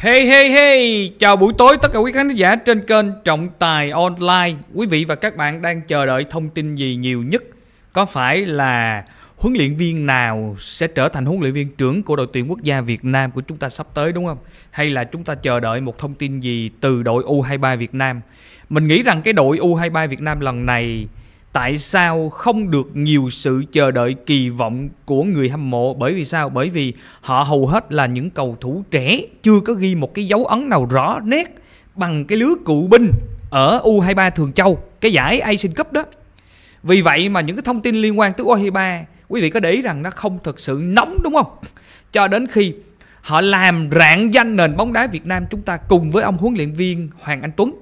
Hey hey hey, chào buổi tối tất cả quý khán giả trên kênh Trọng Tài Online. Quý vị và các bạn đang chờ đợi thông tin gì nhiều nhất? Có phải là huấn luyện viên nào sẽ trở thành huấn luyện viên trưởng của đội tuyển quốc gia Việt Nam của chúng ta sắp tới đúng không? Hay là chúng ta chờ đợi một thông tin gì từ đội U23 Việt Nam? Mình nghĩ rằng cái đội U23 Việt Nam lần này tại sao không được nhiều sự chờ đợi kỳ vọng của người hâm mộ bởi vì sao bởi vì họ hầu hết là những cầu thủ trẻ chưa có ghi một cái dấu ấn nào rõ nét bằng cái lứa cựu binh ở U23 Thường Châu cái giải Asian Cup đó vì vậy mà những cái thông tin liên quan tới U23 quý vị có để ý rằng nó không thực sự nóng đúng không cho đến khi họ làm rạng danh nền bóng đá Việt Nam chúng ta cùng với ông huấn luyện viên Hoàng Anh Tuấn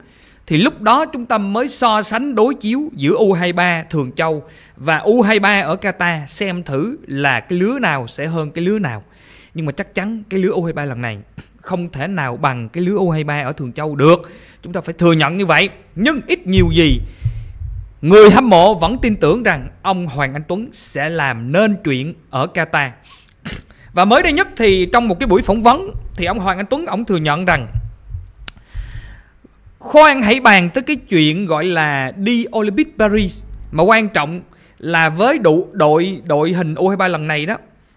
thì lúc đó chúng ta mới so sánh đối chiếu giữa U23 Thường Châu và U23 ở Qatar xem thử là cái lứa nào sẽ hơn cái lứa nào. Nhưng mà chắc chắn cái lứa U23 lần này không thể nào bằng cái lứa U23 ở Thường Châu được. Chúng ta phải thừa nhận như vậy. Nhưng ít nhiều gì người hâm mộ vẫn tin tưởng rằng ông Hoàng Anh Tuấn sẽ làm nên chuyện ở Qatar. Và mới đây nhất thì trong một cái buổi phỏng vấn thì ông Hoàng Anh Tuấn ông thừa nhận rằng Khoan hãy bàn tới cái chuyện gọi là đi Olympic Paris Mà quan trọng là với đủ đội đội hình U23 lần này đó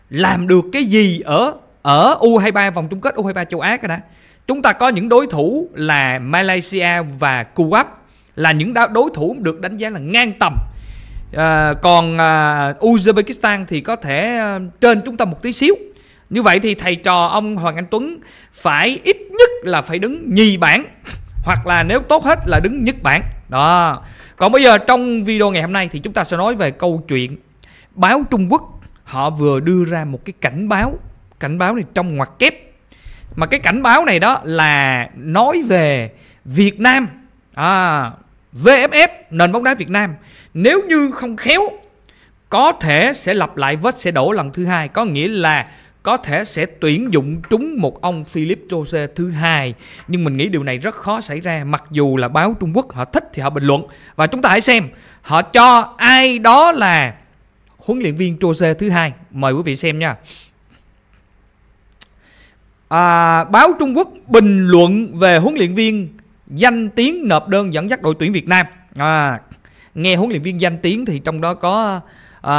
Làm được cái gì ở ở U23 vòng chung kết U23 châu Á rồi đã Chúng ta có những đối thủ là Malaysia và Kuwait Là những đối thủ được đánh giá là ngang tầm à, Còn à, Uzbekistan thì có thể à, trên chúng ta một tí xíu như vậy thì thầy trò ông Hoàng Anh Tuấn phải ít nhất là phải đứng nhì bảng hoặc là nếu tốt hết là đứng nhất bảng đó còn bây giờ trong video ngày hôm nay thì chúng ta sẽ nói về câu chuyện báo Trung Quốc họ vừa đưa ra một cái cảnh báo cảnh báo này trong ngoặc kép mà cái cảnh báo này đó là nói về Việt Nam à, VFF nền bóng đá Việt Nam nếu như không khéo có thể sẽ lặp lại vết sẽ đổ lần thứ hai có nghĩa là có thể sẽ tuyển dụng trúng một ông Philip Jose thứ hai nhưng mình nghĩ điều này rất khó xảy ra mặc dù là báo Trung Quốc họ thích thì họ bình luận và chúng ta hãy xem họ cho ai đó là huấn luyện viên Jose thứ hai mời quý vị xem nha à, báo Trung Quốc bình luận về huấn luyện viên danh tiếng nộp đơn dẫn dắt đội tuyển Việt Nam à, nghe huấn luyện viên danh tiếng thì trong đó có à,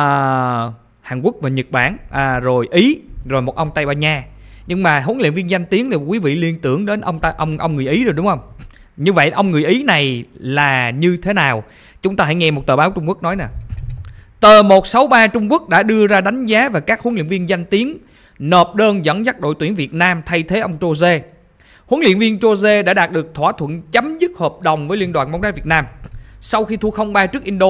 Hàn Quốc và Nhật Bản à, rồi Ý rồi một ông Tây Ban Nha nhưng mà huấn luyện viên danh tiếng thì quý vị liên tưởng đến ông ta ông ông người Ý rồi đúng không như vậy ông người Ý này là như thế nào chúng ta hãy nghe một tờ báo Trung Quốc nói nè tờ 163 Trung Quốc đã đưa ra đánh giá về các huấn luyện viên danh tiếng nộp đơn dẫn dắt đội tuyển Việt Nam thay thế ông Jose huấn luyện viên Jose đã đạt được thỏa thuận chấm dứt hợp đồng với Liên đoàn bóng đá Việt Nam sau khi thua 0-3 trước Indo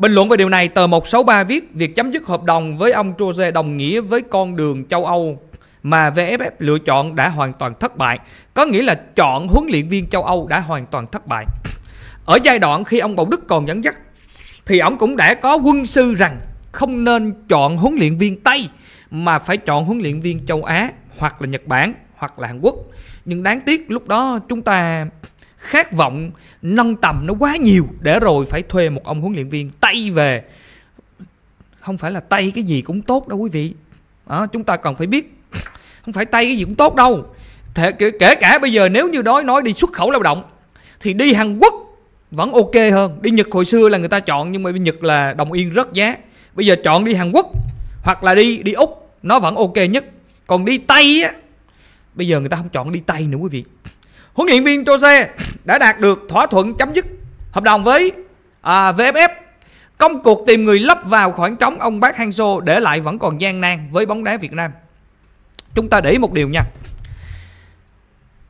Bình luận về điều này, tờ 163 viết việc chấm dứt hợp đồng với ông Jose đồng nghĩa với con đường châu Âu mà VFF lựa chọn đã hoàn toàn thất bại. Có nghĩa là chọn huấn luyện viên châu Âu đã hoàn toàn thất bại. Ở giai đoạn khi ông Bảo Đức còn dẫn dắt thì ông cũng đã có quân sư rằng không nên chọn huấn luyện viên Tây mà phải chọn huấn luyện viên châu Á hoặc là Nhật Bản hoặc là Hàn Quốc. Nhưng đáng tiếc lúc đó chúng ta khát vọng nâng tầm nó quá nhiều để rồi phải thuê một ông huấn luyện viên tay về không phải là tay cái gì cũng tốt đâu quý vị à, chúng ta cần phải biết không phải tay cái gì cũng tốt đâu Thế, kể, kể cả bây giờ nếu như nói nói đi xuất khẩu lao động thì đi Hàn Quốc vẫn ok hơn đi Nhật hồi xưa là người ta chọn nhưng mà bên Nhật là đồng yên rất giá bây giờ chọn đi Hàn Quốc hoặc là đi đi Úc nó vẫn ok nhất còn đi Tây á bây giờ người ta không chọn đi Tây nữa quý vị huấn luyện viên Jose đã đạt được thỏa thuận chấm dứt hợp đồng với à, VFF. Công cuộc tìm người lấp vào khoảng trống ông bác Hang để lại vẫn còn gian nan với bóng đá Việt Nam. Chúng ta để ý một điều nha.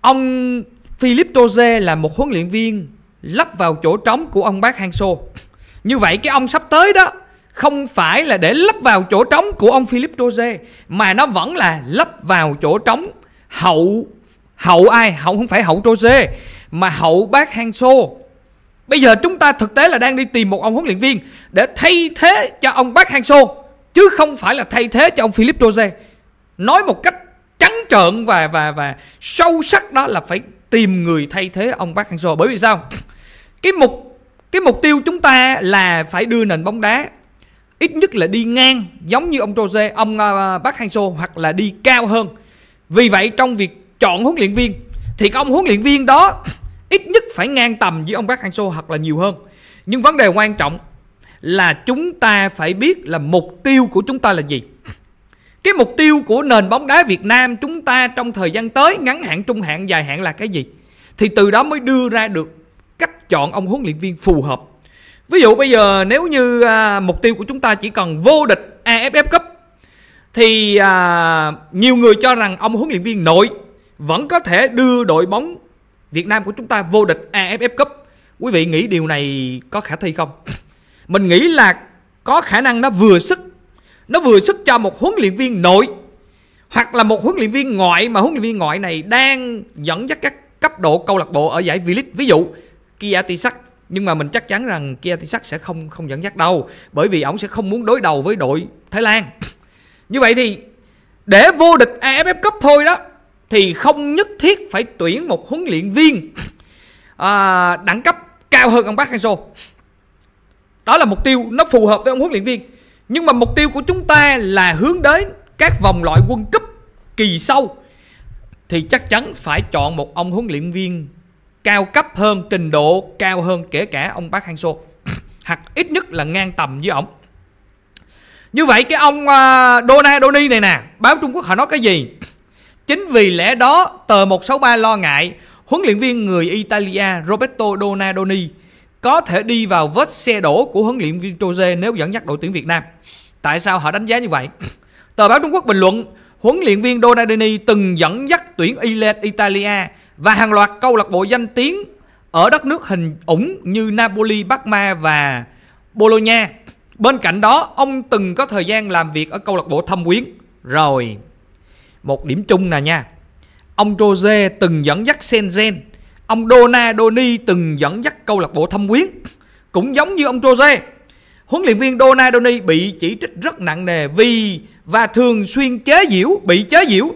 Ông Philip Jose là một huấn luyện viên lấp vào chỗ trống của ông bác Hang Như vậy cái ông sắp tới đó không phải là để lấp vào chỗ trống của ông Philip Jose mà nó vẫn là lấp vào chỗ trống hậu hậu ai hậu không phải hậu Rose mà hậu bác Hang so bây giờ chúng ta thực tế là đang đi tìm một ông huấn luyện viên để thay thế cho ông bác Hang so chứ không phải là thay thế cho ông Philip Rose nói một cách trắng trợn và và và sâu sắc đó là phải tìm người thay thế ông bác Hang so bởi vì sao cái mục cái mục tiêu chúng ta là phải đưa nền bóng đá ít nhất là đi ngang giống như ông Rose, ông uh, ờ, Park hang so hoặc là đi cao hơn. Vì vậy trong việc chọn huấn luyện viên thì cái ông huấn luyện viên đó ít nhất phải ngang tầm với ông Park Hang-seo hoặc là nhiều hơn. Nhưng vấn đề quan trọng là chúng ta phải biết là mục tiêu của chúng ta là gì. Cái mục tiêu của nền bóng đá Việt Nam chúng ta trong thời gian tới ngắn hạn, trung hạn, dài hạn là cái gì? Thì từ đó mới đưa ra được cách chọn ông huấn luyện viên phù hợp. Ví dụ bây giờ nếu như à, mục tiêu của chúng ta chỉ cần vô địch AFF Cup thì à, nhiều người cho rằng ông huấn luyện viên nội vẫn có thể đưa đội bóng Việt Nam của chúng ta vô địch AFF Cup. Quý vị nghĩ điều này có khả thi không? Mình nghĩ là có khả năng nó vừa sức. Nó vừa sức cho một huấn luyện viên nội hoặc là một huấn luyện viên ngoại mà huấn luyện viên ngoại này đang dẫn dắt các cấp độ câu lạc bộ ở giải V-League. Ví dụ Kia Tisak nhưng mà mình chắc chắn rằng Kia Tisak sẽ không không dẫn dắt đâu bởi vì ổng sẽ không muốn đối đầu với đội Thái Lan. Như vậy thì để vô địch AFF Cup thôi đó thì không nhất thiết phải tuyển một huấn luyện viên à, đẳng cấp cao hơn ông Park Hang-seo. Đó là mục tiêu nó phù hợp với ông huấn luyện viên. Nhưng mà mục tiêu của chúng ta là hướng đến các vòng loại quân cấp kỳ sau thì chắc chắn phải chọn một ông huấn luyện viên cao cấp hơn, trình độ cao hơn kể cả ông Park Hang-seo hoặc ít nhất là ngang tầm với ông. Như vậy cái ông uh, à, Dona Doni này nè, báo Trung Quốc họ nói cái gì? Chính vì lẽ đó, tờ 163 lo ngại huấn luyện viên người Italia Roberto Donadoni có thể đi vào vết xe đổ của huấn luyện viên Jose nếu dẫn dắt đội tuyển Việt Nam. Tại sao họ đánh giá như vậy? Tờ báo Trung Quốc bình luận huấn luyện viên Donadoni từng dẫn dắt tuyển Italia và hàng loạt câu lạc bộ danh tiếng ở đất nước hình ủng như Napoli, Parma và Bologna. Bên cạnh đó, ông từng có thời gian làm việc ở câu lạc bộ Thâm Quyến. Rồi, một điểm chung nè nha. Ông Jose từng dẫn dắt Senzen. Ông Donadoni từng dẫn dắt câu lạc bộ Thâm Quyến. Cũng giống như ông Jose. Huấn luyện viên Donadoni bị chỉ trích rất nặng nề vì và thường xuyên chế giễu, bị chế giễu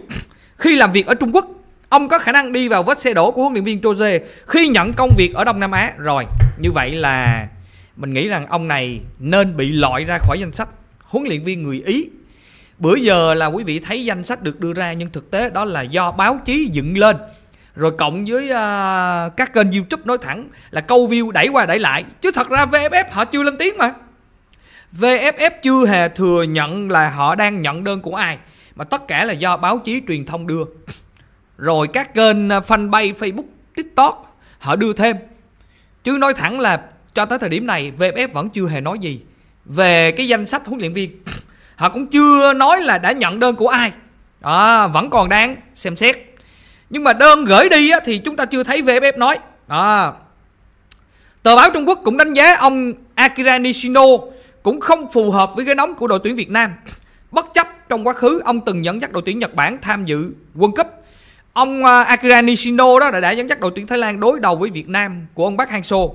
khi làm việc ở Trung Quốc. Ông có khả năng đi vào vết xe đổ của huấn luyện viên Jose khi nhận công việc ở Đông Nam Á. Rồi, như vậy là mình nghĩ rằng ông này nên bị loại ra khỏi danh sách huấn luyện viên người Ý bữa giờ là quý vị thấy danh sách được đưa ra nhưng thực tế đó là do báo chí dựng lên rồi cộng với uh, các kênh youtube nói thẳng là câu view đẩy qua đẩy lại chứ thật ra vff họ chưa lên tiếng mà vff chưa hề thừa nhận là họ đang nhận đơn của ai mà tất cả là do báo chí truyền thông đưa rồi các kênh à, fanpage facebook tiktok họ đưa thêm chứ nói thẳng là cho tới thời điểm này vff vẫn chưa hề nói gì về cái danh sách huấn luyện viên họ cũng chưa nói là đã nhận đơn của ai à, vẫn còn đang xem xét nhưng mà đơn gửi đi thì chúng ta chưa thấy VFF nói à, tờ báo Trung Quốc cũng đánh giá ông Akira Nishino cũng không phù hợp với cái nóng của đội tuyển Việt Nam bất chấp trong quá khứ ông từng dẫn dắt đội tuyển Nhật Bản tham dự World Cup ông Akira Nishino đó đã, đã dẫn dắt đội tuyển Thái Lan đối đầu với Việt Nam của ông Park Hang-seo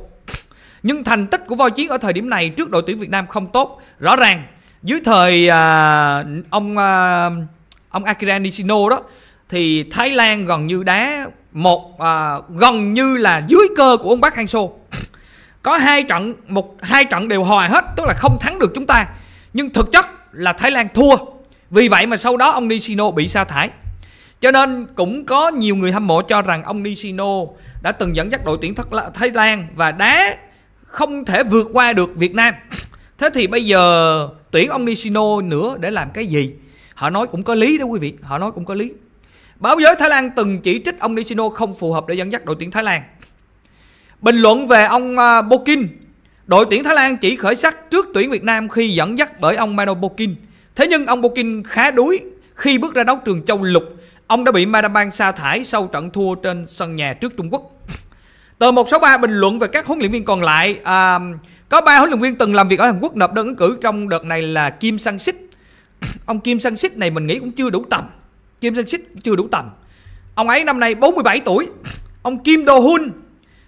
nhưng thành tích của voi chiến ở thời điểm này trước đội tuyển Việt Nam không tốt rõ ràng dưới thời à, ông à, ông Akira Nishino đó thì Thái Lan gần như đá một à, gần như là dưới cơ của ông Park Hang Seo có hai trận một hai trận đều hòa hết tức là không thắng được chúng ta nhưng thực chất là Thái Lan thua vì vậy mà sau đó ông Nishino bị sa thải cho nên cũng có nhiều người hâm mộ cho rằng ông Nishino đã từng dẫn dắt đội tuyển Thái Lan và đá không thể vượt qua được Việt Nam thế thì bây giờ tuyển ông Nishino nữa để làm cái gì họ nói cũng có lý đó quý vị họ nói cũng có lý báo giới Thái Lan từng chỉ trích ông Nishino không phù hợp để dẫn dắt đội tuyển Thái Lan bình luận về ông à, Bokin đội tuyển Thái Lan chỉ khởi sắc trước tuyển Việt Nam khi dẫn dắt bởi ông Mano Bokin thế nhưng ông Bokin khá đuối khi bước ra đấu trường Châu Lục ông đã bị Madamang sa thải sau trận thua trên sân nhà trước Trung Quốc tờ 163 bình luận về các huấn luyện viên còn lại à, có ba huấn luyện viên từng làm việc ở Hàn Quốc nộp đơn ứng cử trong đợt này là Kim Sang Sik. Ông Kim Sang Sik này mình nghĩ cũng chưa đủ tầm. Kim Sang Sik chưa đủ tầm. Ông ấy năm nay 47 tuổi. Ông Kim Do Hun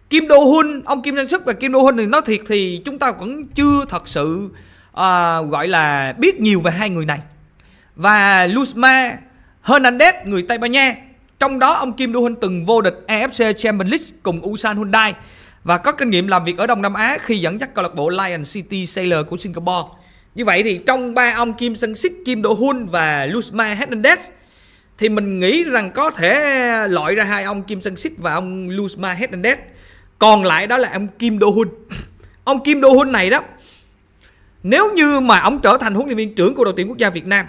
Kim Do Hun, ông Kim Sang Sik và Kim Do Hun thì nói thiệt thì chúng ta vẫn chưa thật sự à, gọi là biết nhiều về hai người này. Và Luzma Hernandez người Tây Ban Nha trong đó ông Kim Do Hun từng vô địch AFC Champions League cùng Ulsan Hyundai và có kinh nghiệm làm việc ở Đông Nam Á khi dẫn dắt câu lạc bộ Lion City Sailor của Singapore. Như vậy thì trong ba ông Kim sân Sik, Kim Do Hun và Luzma Hernandez thì mình nghĩ rằng có thể loại ra hai ông Kim sân Sik và ông Luzma Hernandez. Còn lại đó là ông Kim Do Hun. ông Kim Do Hun này đó nếu như mà ông trở thành huấn luyện viên trưởng của đội tuyển quốc gia Việt Nam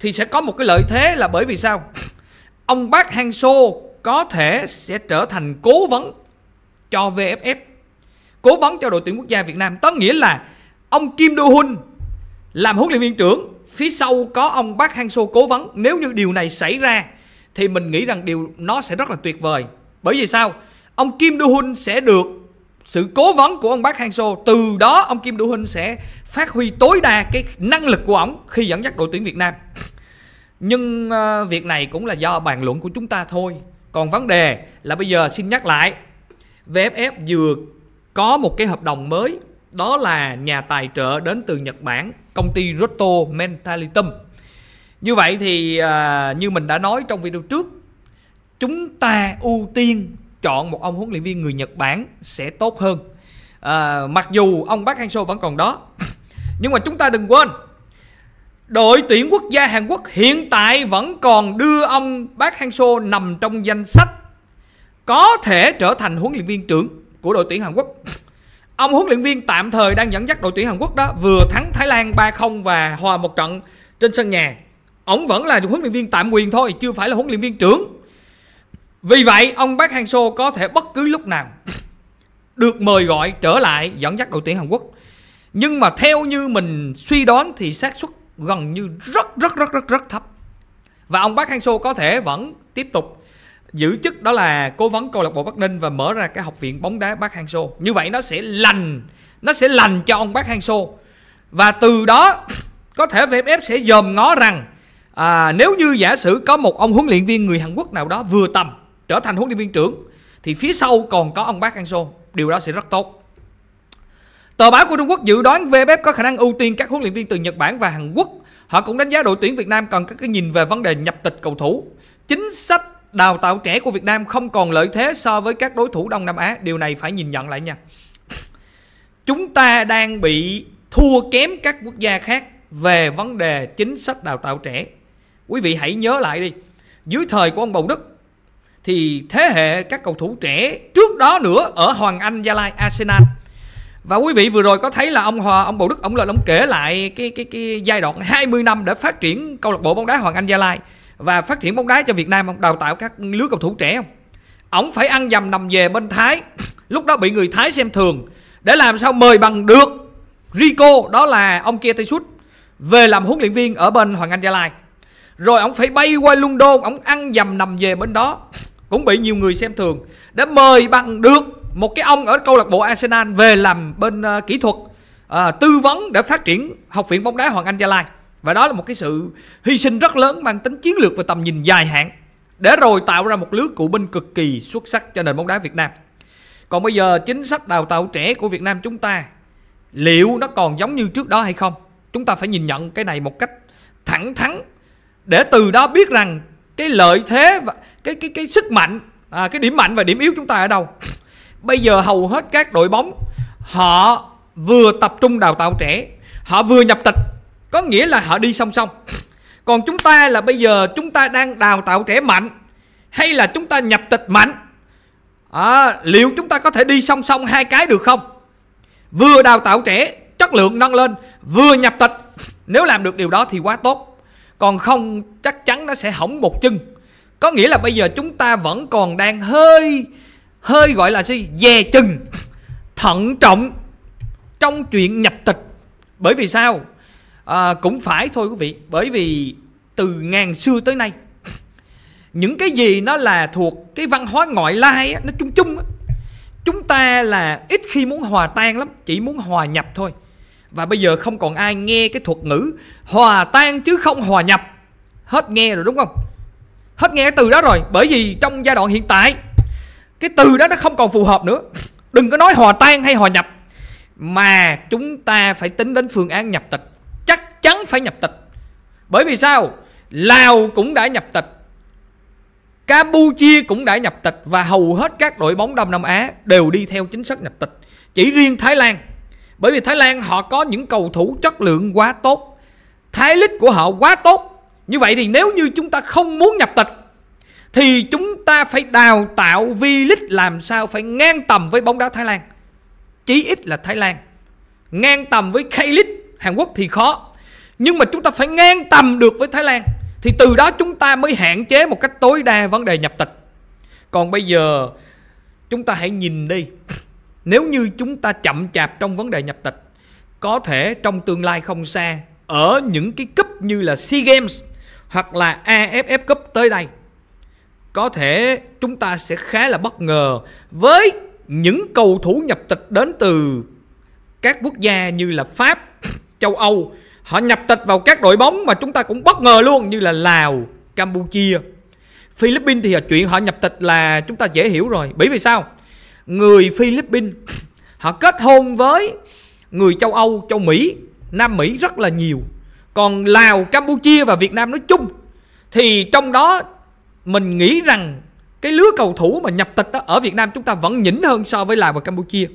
thì sẽ có một cái lợi thế là bởi vì sao? Ông bác Hang Seo có thể sẽ trở thành cố vấn cho VFF cố vấn cho đội tuyển quốc gia Việt Nam có nghĩa là ông Kim Do Hun làm huấn luyện viên trưởng phía sau có ông Park Hang Seo cố vấn nếu như điều này xảy ra thì mình nghĩ rằng điều nó sẽ rất là tuyệt vời bởi vì sao ông Kim Do Hun sẽ được sự cố vấn của ông Park Hang Seo từ đó ông Kim Do Hun sẽ phát huy tối đa cái năng lực của ông khi dẫn dắt đội tuyển Việt Nam nhưng ờ, việc này cũng là do bàn luận của chúng ta thôi còn vấn đề là bây giờ xin nhắc lại VFF vừa có một cái hợp đồng mới đó là nhà tài trợ đến từ Nhật Bản công ty Roto Mentalitum như vậy thì à, như mình đã nói trong video trước chúng ta ưu tiên chọn một ông huấn luyện viên người Nhật Bản sẽ tốt hơn à, mặc dù ông Park Hang-seo vẫn còn đó nhưng mà chúng ta đừng quên đội tuyển quốc gia Hàn Quốc hiện tại vẫn còn đưa ông Park Hang-seo nằm trong danh sách có thể trở thành huấn luyện viên trưởng của đội tuyển Hàn Quốc. Ông huấn luyện viên tạm thời đang dẫn dắt đội tuyển Hàn Quốc đó vừa thắng Thái Lan 3-0 và hòa một trận trên sân nhà. Ông vẫn là huấn luyện viên tạm quyền thôi, chưa phải là huấn luyện viên trưởng. Vì vậy, ông Park Hang-seo có thể bất cứ lúc nào được mời gọi trở lại dẫn dắt đội tuyển Hàn Quốc. Nhưng mà theo như mình suy đoán thì xác suất gần như rất rất rất rất rất thấp. Và ông Park Hang-seo có thể vẫn tiếp tục giữ chức đó là cố vấn câu lạc bộ Bắc Ninh và mở ra cái học viện bóng đá Bắc Hang Sô. Như vậy nó sẽ lành, nó sẽ lành cho ông Bắc Hang Sô. Và từ đó có thể VFF sẽ dòm ngó rằng à, nếu như giả sử có một ông huấn luyện viên người Hàn Quốc nào đó vừa tầm trở thành huấn luyện viên trưởng thì phía sau còn có ông Park Hang-seo, điều đó sẽ rất tốt. Tờ báo của Trung Quốc dự đoán VFF có khả năng ưu tiên các huấn luyện viên từ Nhật Bản và Hàn Quốc. Họ cũng đánh giá đội tuyển Việt Nam cần có cái nhìn về vấn đề nhập tịch cầu thủ. Chính sách đào tạo trẻ của Việt Nam không còn lợi thế so với các đối thủ Đông Nam Á. Điều này phải nhìn nhận lại nha. Chúng ta đang bị thua kém các quốc gia khác về vấn đề chính sách đào tạo trẻ. Quý vị hãy nhớ lại đi. Dưới thời của ông Bầu Đức thì thế hệ các cầu thủ trẻ trước đó nữa ở Hoàng Anh Gia Lai Arsenal và quý vị vừa rồi có thấy là ông Hòa ông Bầu Đức ông lên ông kể lại cái cái cái giai đoạn 20 năm để phát triển câu lạc bộ bóng đá Hoàng Anh Gia Lai và phát triển bóng đá cho Việt Nam không? Đào tạo các lứa cầu thủ trẻ không? Ổng phải ăn dầm nằm về bên Thái, lúc đó bị người Thái xem thường để làm sao mời bằng được Rico đó là ông kia Tây Sút về làm huấn luyện viên ở bên Hoàng Anh Gia Lai. Rồi ông phải bay qua London, ông ăn dầm nằm về bên đó cũng bị nhiều người xem thường để mời bằng được một cái ông ở câu lạc bộ Arsenal về làm bên uh, kỹ thuật uh, tư vấn để phát triển học viện bóng đá Hoàng Anh Gia Lai. Và đó là một cái sự hy sinh rất lớn mang tính chiến lược và tầm nhìn dài hạn để rồi tạo ra một lứa cựu binh cực kỳ xuất sắc cho nền bóng đá Việt Nam. Còn bây giờ chính sách đào tạo trẻ của Việt Nam chúng ta liệu nó còn giống như trước đó hay không? Chúng ta phải nhìn nhận cái này một cách thẳng thắn để từ đó biết rằng cái lợi thế và cái cái cái sức mạnh, à, cái điểm mạnh và điểm yếu chúng ta ở đâu. Bây giờ hầu hết các đội bóng họ vừa tập trung đào tạo trẻ, họ vừa nhập tịch có nghĩa là họ đi song song còn chúng ta là bây giờ chúng ta đang đào tạo trẻ mạnh hay là chúng ta nhập tịch mạnh à, liệu chúng ta có thể đi song song hai cái được không vừa đào tạo trẻ chất lượng nâng lên vừa nhập tịch nếu làm được điều đó thì quá tốt còn không chắc chắn nó sẽ hỏng một chân có nghĩa là bây giờ chúng ta vẫn còn đang hơi hơi gọi là gì dè chừng thận trọng trong chuyện nhập tịch bởi vì sao à, cũng phải thôi quý vị bởi vì từ ngàn xưa tới nay những cái gì nó là thuộc cái văn hóa ngoại lai á, nó chung chung á. chúng ta là ít khi muốn hòa tan lắm chỉ muốn hòa nhập thôi và bây giờ không còn ai nghe cái thuật ngữ hòa tan chứ không hòa nhập hết nghe rồi đúng không hết nghe cái từ đó rồi bởi vì trong giai đoạn hiện tại cái từ đó nó không còn phù hợp nữa đừng có nói hòa tan hay hòa nhập mà chúng ta phải tính đến phương án nhập tịch chắn phải nhập tịch bởi vì sao lào cũng đã nhập tịch campuchia cũng đã nhập tịch và hầu hết các đội bóng đông nam á đều đi theo chính sách nhập tịch chỉ riêng thái lan bởi vì thái lan họ có những cầu thủ chất lượng quá tốt thái lít của họ quá tốt như vậy thì nếu như chúng ta không muốn nhập tịch thì chúng ta phải đào tạo vi league làm sao phải ngang tầm với bóng đá Thái Lan. Chí ít là Thái Lan. Ngang tầm với K-League Hàn Quốc thì khó nhưng mà chúng ta phải ngang tầm được với Thái Lan thì từ đó chúng ta mới hạn chế một cách tối đa vấn đề nhập tịch còn bây giờ chúng ta hãy nhìn đi nếu như chúng ta chậm chạp trong vấn đề nhập tịch có thể trong tương lai không xa ở những cái cúp như là SEA Games hoặc là AFF Cup tới đây có thể chúng ta sẽ khá là bất ngờ với những cầu thủ nhập tịch đến từ các quốc gia như là Pháp, châu Âu Họ nhập tịch vào các đội bóng mà chúng ta cũng bất ngờ luôn như là Lào, Campuchia. Philippines thì chuyện họ nhập tịch là chúng ta dễ hiểu rồi. Bởi vì sao? Người Philippines họ kết hôn với người châu Âu, châu Mỹ, Nam Mỹ rất là nhiều. Còn Lào, Campuchia và Việt Nam nói chung thì trong đó mình nghĩ rằng cái lứa cầu thủ mà nhập tịch đó, ở Việt Nam chúng ta vẫn nhỉnh hơn so với Lào và Campuchia.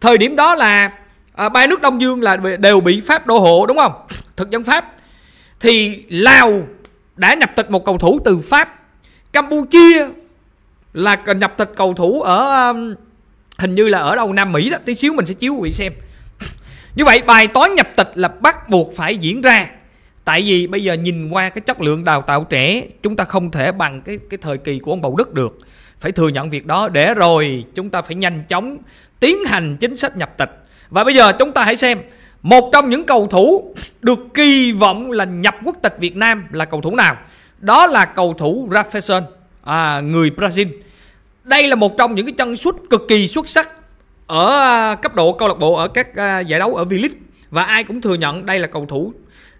Thời điểm đó là à, ba nước Đông Dương là đều bị Pháp đô hộ đúng không? Thực dân Pháp. Thì Lào đã nhập tịch một cầu thủ từ Pháp. Campuchia là nhập tịch cầu thủ ở um, hình như là ở đâu Nam Mỹ đó, tí xíu mình sẽ chiếu quý vị xem. Như vậy bài toán nhập tịch là bắt buộc phải diễn ra. Tại vì bây giờ nhìn qua cái chất lượng đào tạo trẻ chúng ta không thể bằng cái cái thời kỳ của ông Bầu Đức được. Phải thừa nhận việc đó để rồi chúng ta phải nhanh chóng tiến hành chính sách nhập tịch và bây giờ chúng ta hãy xem một trong những cầu thủ được kỳ vọng là nhập quốc tịch Việt Nam là cầu thủ nào? Đó là cầu thủ Rafaelson, à, người Brazil. Đây là một trong những cái chân sút cực kỳ xuất sắc ở à, cấp độ câu lạc bộ ở các à, giải đấu ở V-League và ai cũng thừa nhận đây là cầu thủ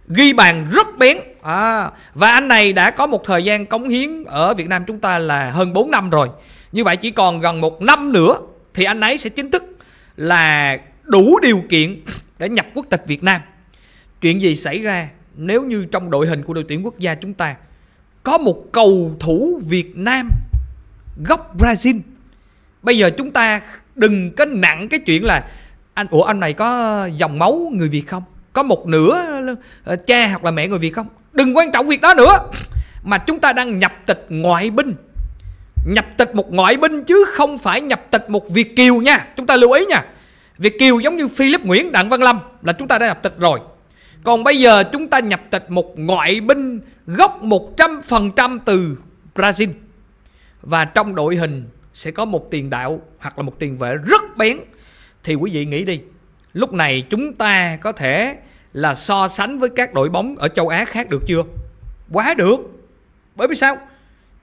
ghi bàn rất bén à, và anh này đã có một thời gian cống hiến ở Việt Nam chúng ta là hơn 4 năm rồi như vậy chỉ còn gần một năm nữa thì anh ấy sẽ chính thức là đủ điều kiện để nhập quốc tịch Việt Nam. Chuyện gì xảy ra nếu như trong đội hình của đội tuyển quốc gia chúng ta có một cầu thủ Việt Nam gốc Brazil. Bây giờ chúng ta đừng có nặng cái chuyện là anh ủa anh này có dòng máu người Việt không? Có một nửa ờ, cha hoặc là mẹ người Việt không? Đừng quan trọng việc đó nữa. Mà chúng ta đang nhập tịch ngoại binh. Nhập tịch một ngoại binh chứ không phải nhập tịch một Việt kiều nha. Chúng ta lưu ý nha Việt Kiều giống như Philip Nguyễn, Đặng Văn Lâm là chúng ta đã nhập tịch rồi. Còn bây giờ chúng ta nhập tịch một ngoại binh gốc 100% từ Brazil. Và trong đội hình sẽ có một tiền đạo hoặc là một tiền vệ rất bén. Thì quý vị nghĩ đi, lúc này chúng ta có thể là so sánh với các đội bóng ở châu Á khác được chưa? Quá được. Bởi vì sao?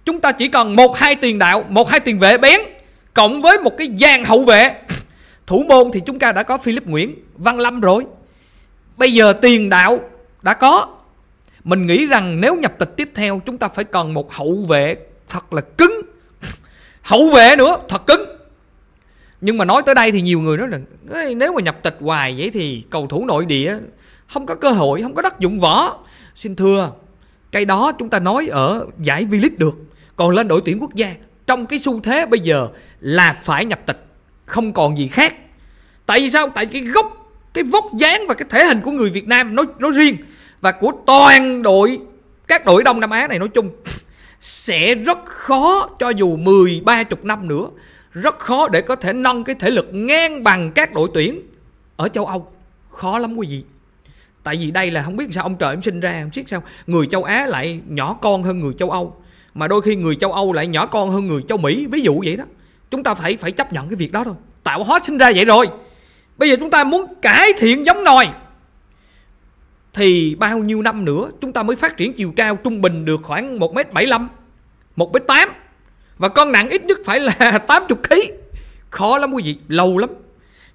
Chúng ta chỉ cần một hai tiền đạo, một hai tiền vệ bén cộng với một cái dàn hậu vệ Thủ môn thì chúng ta đã có Philip Nguyễn, Văn Lâm rồi. Bây giờ tiền đạo đã có. Mình nghĩ rằng nếu nhập tịch tiếp theo chúng ta phải cần một hậu vệ thật là cứng. Hậu vệ nữa, thật cứng. Nhưng mà nói tới đây thì nhiều người nói là nếu mà nhập tịch hoài vậy thì cầu thủ nội địa không có cơ hội, không có đất dụng võ. Xin thưa, cái đó chúng ta nói ở giải V-League được. Còn lên đội tuyển quốc gia trong cái xu thế bây giờ là phải nhập tịch không còn gì khác tại vì sao tại cái gốc cái vóc dáng và cái thể hình của người Việt Nam nói nói riêng và của toàn đội các đội Đông Nam Á này nói chung sẽ rất khó cho dù 10 chục năm nữa rất khó để có thể nâng cái thể lực ngang bằng các đội tuyển ở châu Âu khó lắm quý vị tại vì đây là không biết sao ông trời ông sinh ra không biết sao người châu Á lại nhỏ con hơn người châu Âu mà đôi khi người châu Âu lại nhỏ con hơn người châu Mỹ ví dụ vậy đó chúng ta phải phải chấp nhận cái việc đó thôi tạo hóa sinh ra vậy rồi bây giờ chúng ta muốn cải thiện giống nòi thì bao nhiêu năm nữa chúng ta mới phát triển chiều cao trung bình được khoảng 1m75, 1m8 và con nặng ít nhất phải là 80 kg. Khó lắm quý vị, lâu lắm.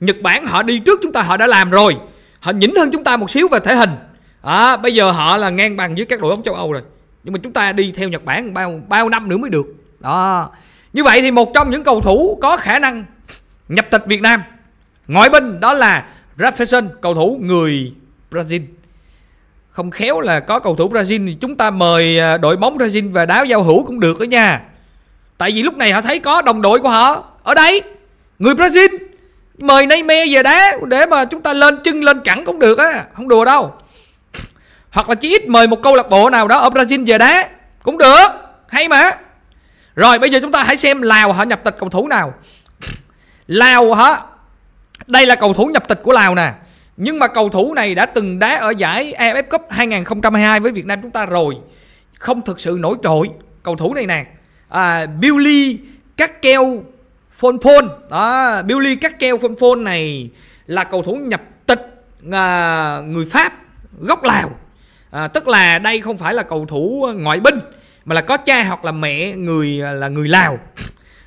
Nhật Bản họ đi trước chúng ta họ đã làm rồi. Họ nhỉnh hơn chúng ta một xíu về thể hình. À, bây giờ họ là ngang bằng với các đội bóng châu Âu rồi. Nhưng mà chúng ta đi theo Nhật Bản bao bao năm nữa mới được. Đó. Như vậy thì một trong những cầu thủ có khả năng nhập tịch Việt Nam ngoại binh đó là Rafaelson, cầu thủ người Brazil. Không khéo là có cầu thủ Brazil thì chúng ta mời à, đội bóng Brazil và đáo giao hữu cũng được đó nha. Tại vì lúc này họ thấy có đồng đội của họ ở đây, người Brazil mời Neymar về đá để mà chúng ta lên chân lên cẳng cũng được á, không đùa đâu. Hoặc là chỉ ít mời một câu lạc bộ nào đó ở Brazil về đá cũng được, hay mà. Rồi bây giờ chúng ta hãy xem Lào họ nhập tịch cầu thủ nào Lào hả Đây là cầu thủ nhập tịch của Lào nè Nhưng mà cầu thủ này đã từng đá ở giải AFF Cup 2022 với Việt Nam chúng ta rồi Không thực sự nổi trội Cầu thủ này nè à, Billy Các Keo Phôn Đó Billy Các Keo Phôn này Là cầu thủ nhập tịch à, Người Pháp Gốc Lào à, Tức là đây không phải là cầu thủ ngoại binh mà là có cha hoặc là mẹ người à, là người Lào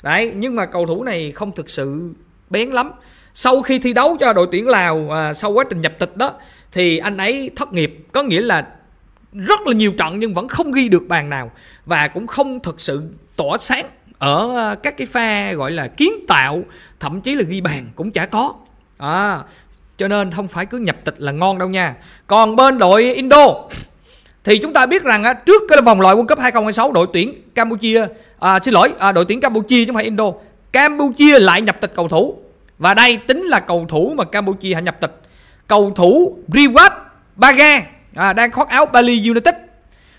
đấy nhưng mà cầu thủ này không thực sự bén lắm sau khi thi đấu cho đội tuyển Lào à, sau quá trình nhập tịch đó thì anh ấy thất nghiệp có nghĩa là rất là nhiều trận nhưng vẫn không ghi được bàn nào và cũng không thực sự tỏa sáng ở à, các cái pha gọi là kiến tạo thậm chí là ghi bàn cũng chả có à, cho nên không phải cứ nhập tịch là ngon đâu nha còn bên đội Indo thì chúng ta biết rằng trước cái vòng loại World Cup 2026 đội tuyển Campuchia à, xin lỗi à, đội tuyển Campuchia chứ không phải Indo Campuchia lại nhập tịch cầu thủ và đây tính là cầu thủ mà Campuchia hạ nhập tịch cầu thủ Riwat Baga à, đang khoác áo Bali United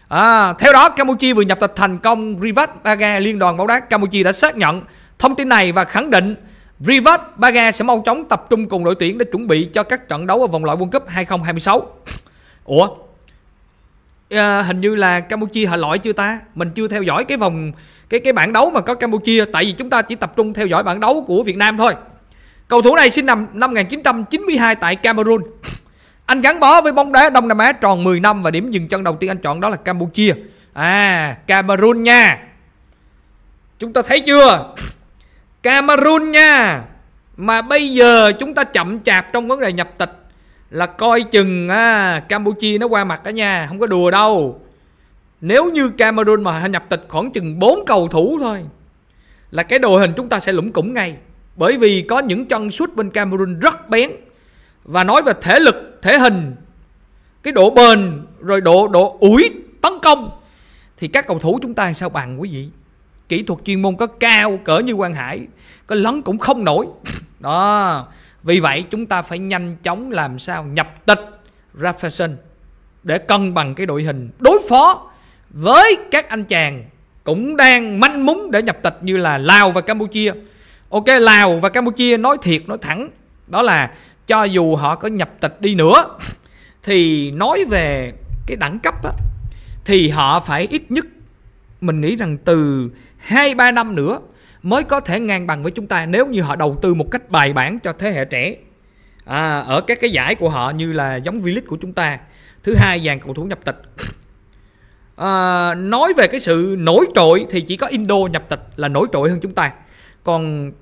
à, theo đó Campuchia vừa nhập tịch thành công Riwat Baga liên đoàn bóng đá Campuchia đã xác nhận thông tin này và khẳng định Rivat Baga sẽ mau chóng tập trung cùng đội tuyển để chuẩn bị cho các trận đấu ở vòng loại World Cup 2026. Ủa, à, hình như là Campuchia họ loại chưa ta mình chưa theo dõi cái vòng cái cái bảng đấu mà có Campuchia tại vì chúng ta chỉ tập trung theo dõi bảng đấu của Việt Nam thôi cầu thủ này sinh năm năm 1992 tại Cameroon anh gắn bó với bóng đá Đông Nam Á tròn 10 năm và điểm dừng chân đầu tiên anh chọn đó là Campuchia à Cameroon nha chúng ta thấy chưa Cameroon nha mà bây giờ chúng ta chậm chạp trong vấn đề nhập tịch là coi chừng à, Campuchia nó qua mặt cả nhà không có đùa đâu nếu như Cameroon mà nhập tịch khoảng chừng 4 cầu thủ thôi là cái đội hình chúng ta sẽ lũng củng ngay bởi vì có những chân sút bên Cameroon rất bén và nói về thể lực thể hình cái độ bền rồi độ độ ủi tấn công thì các cầu thủ chúng ta sao bằng quý vị kỹ thuật chuyên môn có cao cỡ như Quang Hải có lấn cũng không nổi đó vì vậy chúng ta phải nhanh chóng làm sao nhập tịch Rafaelson để cân bằng cái đội hình đối phó với các anh chàng cũng đang manh mún để nhập tịch như là Lào và Campuchia. Ok, Lào và Campuchia nói thiệt nói thẳng đó là cho dù họ có nhập tịch đi nữa thì nói về cái đẳng cấp á, thì họ phải ít nhất mình nghĩ rằng từ 2 3 năm nữa mới có thể ngang bằng với chúng ta nếu như họ đầu tư một cách bài bản cho thế hệ trẻ à, ở các cái giải của họ như là giống V-League của chúng ta thứ hai dàn cầu thủ nhập tịch à, nói về cái sự nổi trội thì chỉ có Indo nhập tịch là nổi trội hơn chúng ta còn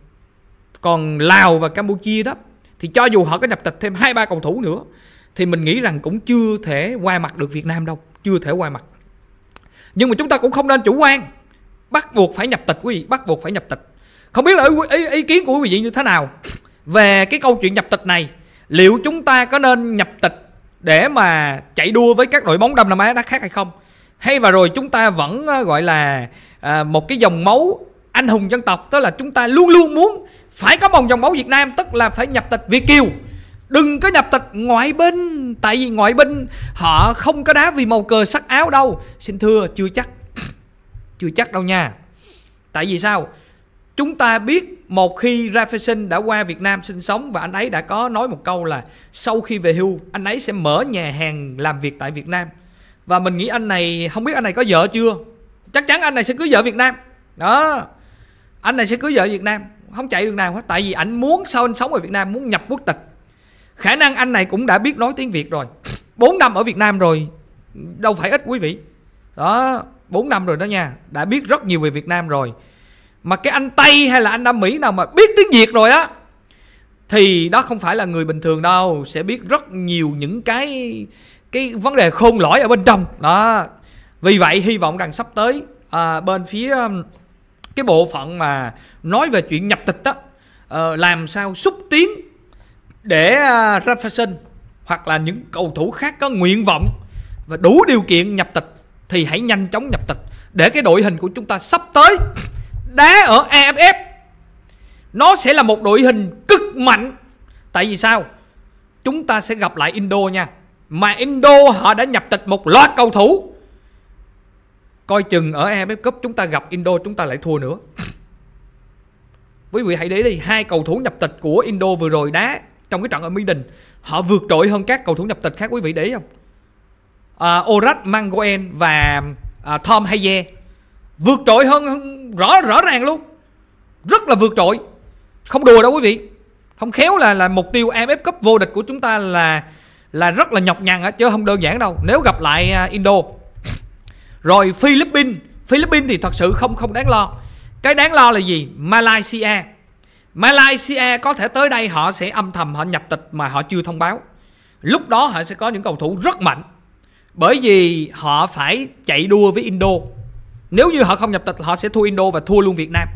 còn Lào và Campuchia đó thì cho dù họ có nhập tịch thêm hai ba cầu thủ nữa thì mình nghĩ rằng cũng chưa thể qua mặt được Việt Nam đâu chưa thể qua mặt nhưng mà chúng ta cũng không nên chủ quan bắt buộc phải nhập tịch quý vị bắt buộc phải nhập tịch không biết là ý, ý, ý kiến của quý vị như thế nào về cái câu chuyện nhập tịch này liệu chúng ta có nên nhập tịch để mà chạy đua với các đội bóng Đông Nam Á đã khác hay không hay và rồi chúng ta vẫn ờ, gọi là à, một cái dòng máu anh hùng dân tộc tức là chúng ta luôn luôn muốn phải có một dòng máu Việt Nam tức là phải nhập tịch Việt kiều đừng có nhập tịch ngoại binh tại vì ngoại binh họ không có đá vì màu cờ sắc áo đâu xin thưa chưa chắc chưa chắc đâu nha tại vì sao chúng ta biết một khi Rafaelson đã qua Việt Nam sinh sống và anh ấy đã có nói một câu là sau khi về hưu anh ấy sẽ mở nhà hàng làm việc tại Việt Nam và mình nghĩ anh này không biết anh này có vợ chưa chắc chắn anh này sẽ cưới vợ Việt Nam đó anh này sẽ cưới vợ Việt Nam không chạy được nào hết tại vì anh muốn sau anh sống ở Việt Nam muốn nhập quốc tịch khả năng anh này cũng đã biết nói tiếng Việt rồi 4 năm ở Việt Nam rồi đâu phải ít quý vị đó 4 năm rồi đó nha đã biết rất nhiều về Việt Nam rồi mà cái anh Tây hay là anh Nam Mỹ nào mà biết tiếng Việt rồi á thì đó không phải là người bình thường đâu sẽ biết rất nhiều những cái cái vấn đề khôn lõi ở bên trong đó vì vậy hy vọng rằng sắp tới à, bên phía um, cái bộ phận mà nói về chuyện nhập tịch đó à, làm sao xúc tiến để à, Rafaelson hoặc là những cầu thủ khác có nguyện vọng và đủ điều kiện nhập tịch thì hãy nhanh chóng nhập tịch để cái đội hình của chúng ta sắp tới đá ở AFF nó sẽ là một đội hình cực mạnh tại vì sao chúng ta sẽ gặp lại Indo nha mà Indo họ đã nhập tịch một loạt cầu thủ coi chừng ở AFF Cup chúng ta gặp Indo chúng ta lại thua nữa quý vị hãy để đi hai cầu thủ nhập tịch của Indo vừa rồi đá trong cái trận ở Mỹ Đình họ vượt trội hơn các cầu thủ nhập tịch khác quý vị để không uh, Orat Mangoen và uh, Tom Haye vượt trội hơn, hơn rõ rõ ràng luôn rất là vượt trội không đùa đâu quý vị không khéo là là mục tiêu AFF Cup vô địch của chúng ta là là rất là nhọc nhằn chứ không đơn giản đâu nếu gặp lại uh, Indo rồi Philippines Philippines thì thật sự không không đáng lo cái đáng lo là gì Malaysia Malaysia có thể tới đây họ sẽ âm thầm họ nhập tịch mà họ chưa thông báo lúc đó họ sẽ có những cầu thủ rất mạnh bởi vì họ phải chạy đua với Indo nếu như họ không nhập tịch họ sẽ thua Indo và thua luôn Việt Nam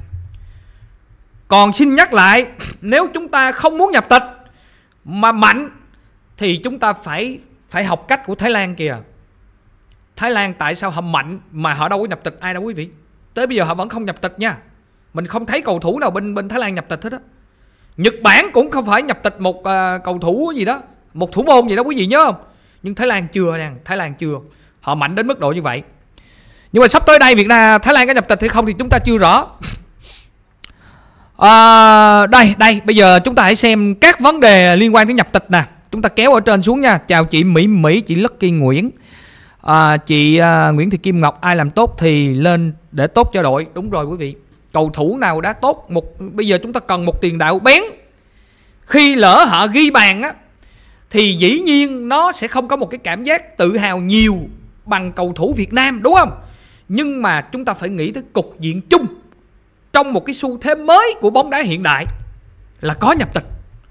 còn xin nhắc lại nếu chúng ta không muốn nhập tịch mà mạnh thì chúng ta phải phải học cách của Thái Lan kìa Thái Lan tại sao họ mạnh mà họ đâu có nhập tịch ai đâu quý vị tới bây giờ họ vẫn không nhập tịch nha mình không thấy cầu thủ nào bên bên Thái Lan nhập tịch hết á Nhật Bản cũng không phải nhập tịch một uh, cầu thủ gì đó một thủ môn gì đó quý vị nhớ không nhưng thái lan chưa nè thái lan chưa họ mạnh đến mức độ như vậy nhưng mà sắp tới đây việt nam thái lan có nhập tịch hay không thì chúng ta chưa rõ à, đây đây bây giờ chúng ta hãy xem các vấn đề liên quan tới nhập tịch nè chúng ta kéo ở trên xuống nha chào chị mỹ mỹ chị lucky nguyễn à, chị à, Nguyễn Thị Kim Ngọc ai làm tốt thì lên để tốt cho đội đúng rồi quý vị cầu thủ nào đã tốt một bây giờ chúng ta cần một tiền đạo bén khi lỡ họ ghi bàn á thì dĩ nhiên nó sẽ không có một cái cảm giác tự hào nhiều bằng cầu thủ Việt Nam đúng không? Nhưng mà chúng ta phải nghĩ tới cục diện chung trong một cái xu thế mới của bóng đá hiện đại là có nhập tịch.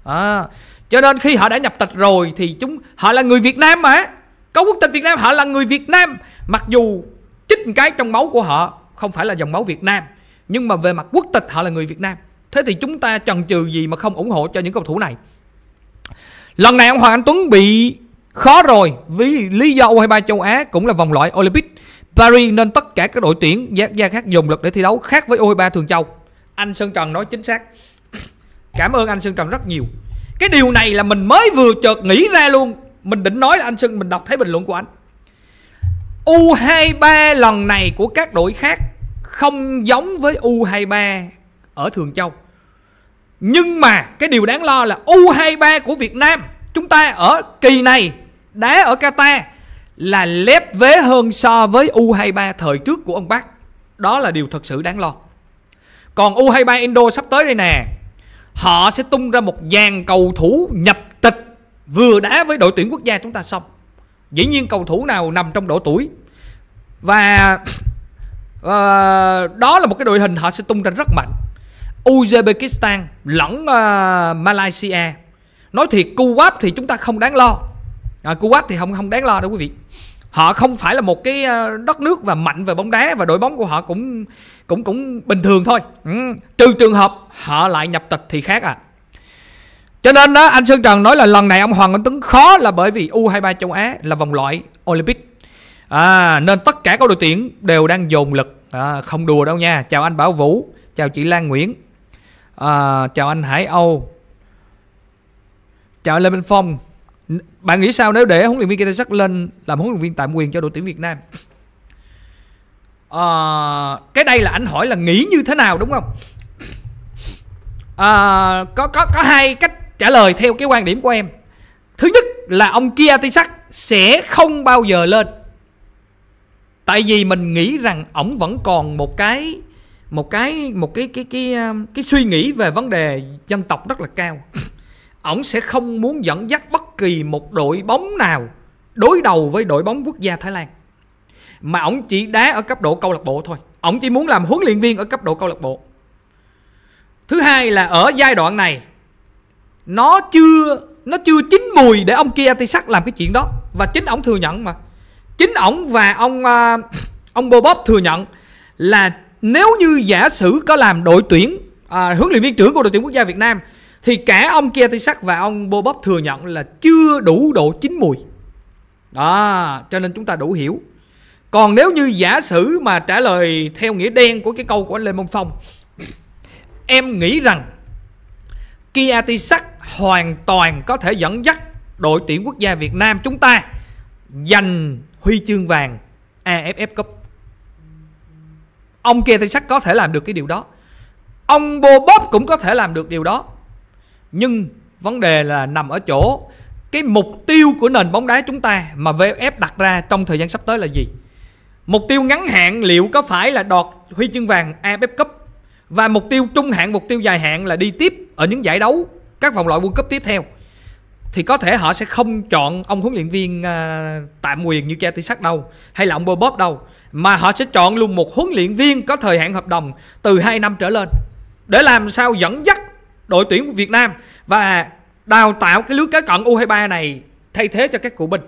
À, cho nên khi họ đã nhập tịch rồi thì chúng họ là người Việt Nam mà có quốc tịch Việt Nam họ là người Việt Nam mặc dù chích một cái trong máu của họ không phải là dòng máu Việt Nam nhưng mà về mặt quốc tịch họ là người Việt Nam thế thì chúng ta chần chừ gì mà không ủng hộ cho những cầu thủ này Lần này ông Hoàng Anh Tuấn bị khó rồi vì lý do U23 châu Á cũng là vòng loại Olympic Paris nên tất cả các đội tuyển giác gia khác dùng lực để thi đấu khác với U23 Thường Châu. Anh Sơn Trần nói chính xác. Cảm ơn anh Sơn Trần rất nhiều. Cái điều này là mình mới vừa chợt nghĩ ra luôn. Mình định nói là anh Sơn mình đọc thấy bình luận của anh. U23 lần này của các đội khác không giống với U23 ở Thường Châu nhưng mà cái điều đáng lo là U23 của Việt Nam chúng ta ở kỳ này đá ở Qatar là lép vế hơn so với U23 thời trước của ông Bắc. Đó là điều thật sự đáng lo. Còn U23 Indo sắp tới đây nè, họ sẽ tung ra một dàn cầu thủ nhập tịch vừa đá với đội tuyển quốc gia chúng ta xong. Dĩ nhiên cầu thủ nào nằm trong độ tuổi và uh, đó là một cái đội hình họ sẽ tung ra rất mạnh Uzbekistan lẫn uh, Malaysia nói thiệt Kuwait thì chúng ta không đáng lo à, Kuwait thì không không đáng lo đâu quý vị họ không phải là một cái ờ, đất nước và mạnh về bóng đá và đội bóng của họ cũng cũng cũng bình thường thôi ừ. trừ trường hợp họ lại nhập tịch thì khác à cho nên đó anh Sơn Trần nói là lần này ông Hoàng Anh Tuấn khó là bởi vì U23 châu Á là vòng loại Olympic à, nên tất cả các đội tuyển đều đang dồn lực à, không đùa đâu nha chào anh Bảo Vũ chào chị Lan Nguyễn à, chào anh Hải Âu chào Lê Minh Phong bạn nghĩ sao nếu để huấn luyện viên Kitai Sắc lên làm huấn luyện viên tạm quyền cho đội tuyển Việt Nam à, cái đây là anh hỏi là nghĩ như thế nào đúng không à, có có có hai cách trả lời theo cái quan điểm của em thứ nhất là ông Kia Tây Sắc sẽ không bao giờ lên tại vì mình nghĩ rằng ổng vẫn còn một cái một cái một cái cái cái cái, ờ, cái suy nghĩ về vấn đề dân tộc rất là cao ổng sẽ không muốn dẫn dắt bất kỳ một đội bóng nào đối đầu với đội bóng quốc gia Thái Lan mà ổng chỉ đá ở cấp độ câu lạc bộ thôi ổng chỉ muốn làm huấn luyện viên ở cấp độ câu lạc bộ thứ hai là ở giai đoạn này nó chưa nó chưa chín mùi để ông kia Tisak làm cái chuyện đó và chính ổng thừa nhận mà chính ổng và ông ờ, ông Bobob thừa nhận là nếu như giả sử có làm đội tuyển à, huấn luyện viên trưởng của đội tuyển quốc gia Việt Nam thì cả ông kia sắc và ông Bobop thừa nhận là chưa đủ độ chín mùi đó cho nên chúng ta đủ hiểu còn nếu như giả sử mà trả lời theo nghĩa đen của cái câu của anh Lê Mông Phong em nghĩ rằng Kia Sắc hoàn toàn có thể dẫn dắt đội tuyển quốc gia Việt Nam chúng ta giành huy chương vàng AFF Cup ông kia thì chắc có thể làm được cái điều đó ông bô bóp cũng có thể làm được điều đó nhưng vấn đề là nằm ở chỗ cái mục tiêu của nền bóng đá chúng ta mà vff đặt ra trong thời gian sắp tới là gì mục tiêu ngắn hạn liệu có phải là đọt huy chương vàng AFF e Cup và mục tiêu trung hạn mục tiêu dài hạn là đi tiếp ở những giải đấu các vòng loại World Cup tiếp theo thì có thể họ sẽ không chọn ông huấn luyện viên à, tạm quyền như cha tỷ sắc đâu hay là ông Bob đâu mà họ sẽ chọn luôn một huấn luyện viên có thời hạn hợp đồng từ 2 năm trở lên để làm sao dẫn dắt đội tuyển Việt Nam và đào tạo cái lứa kế cận U23 này thay thế cho các cựu binh.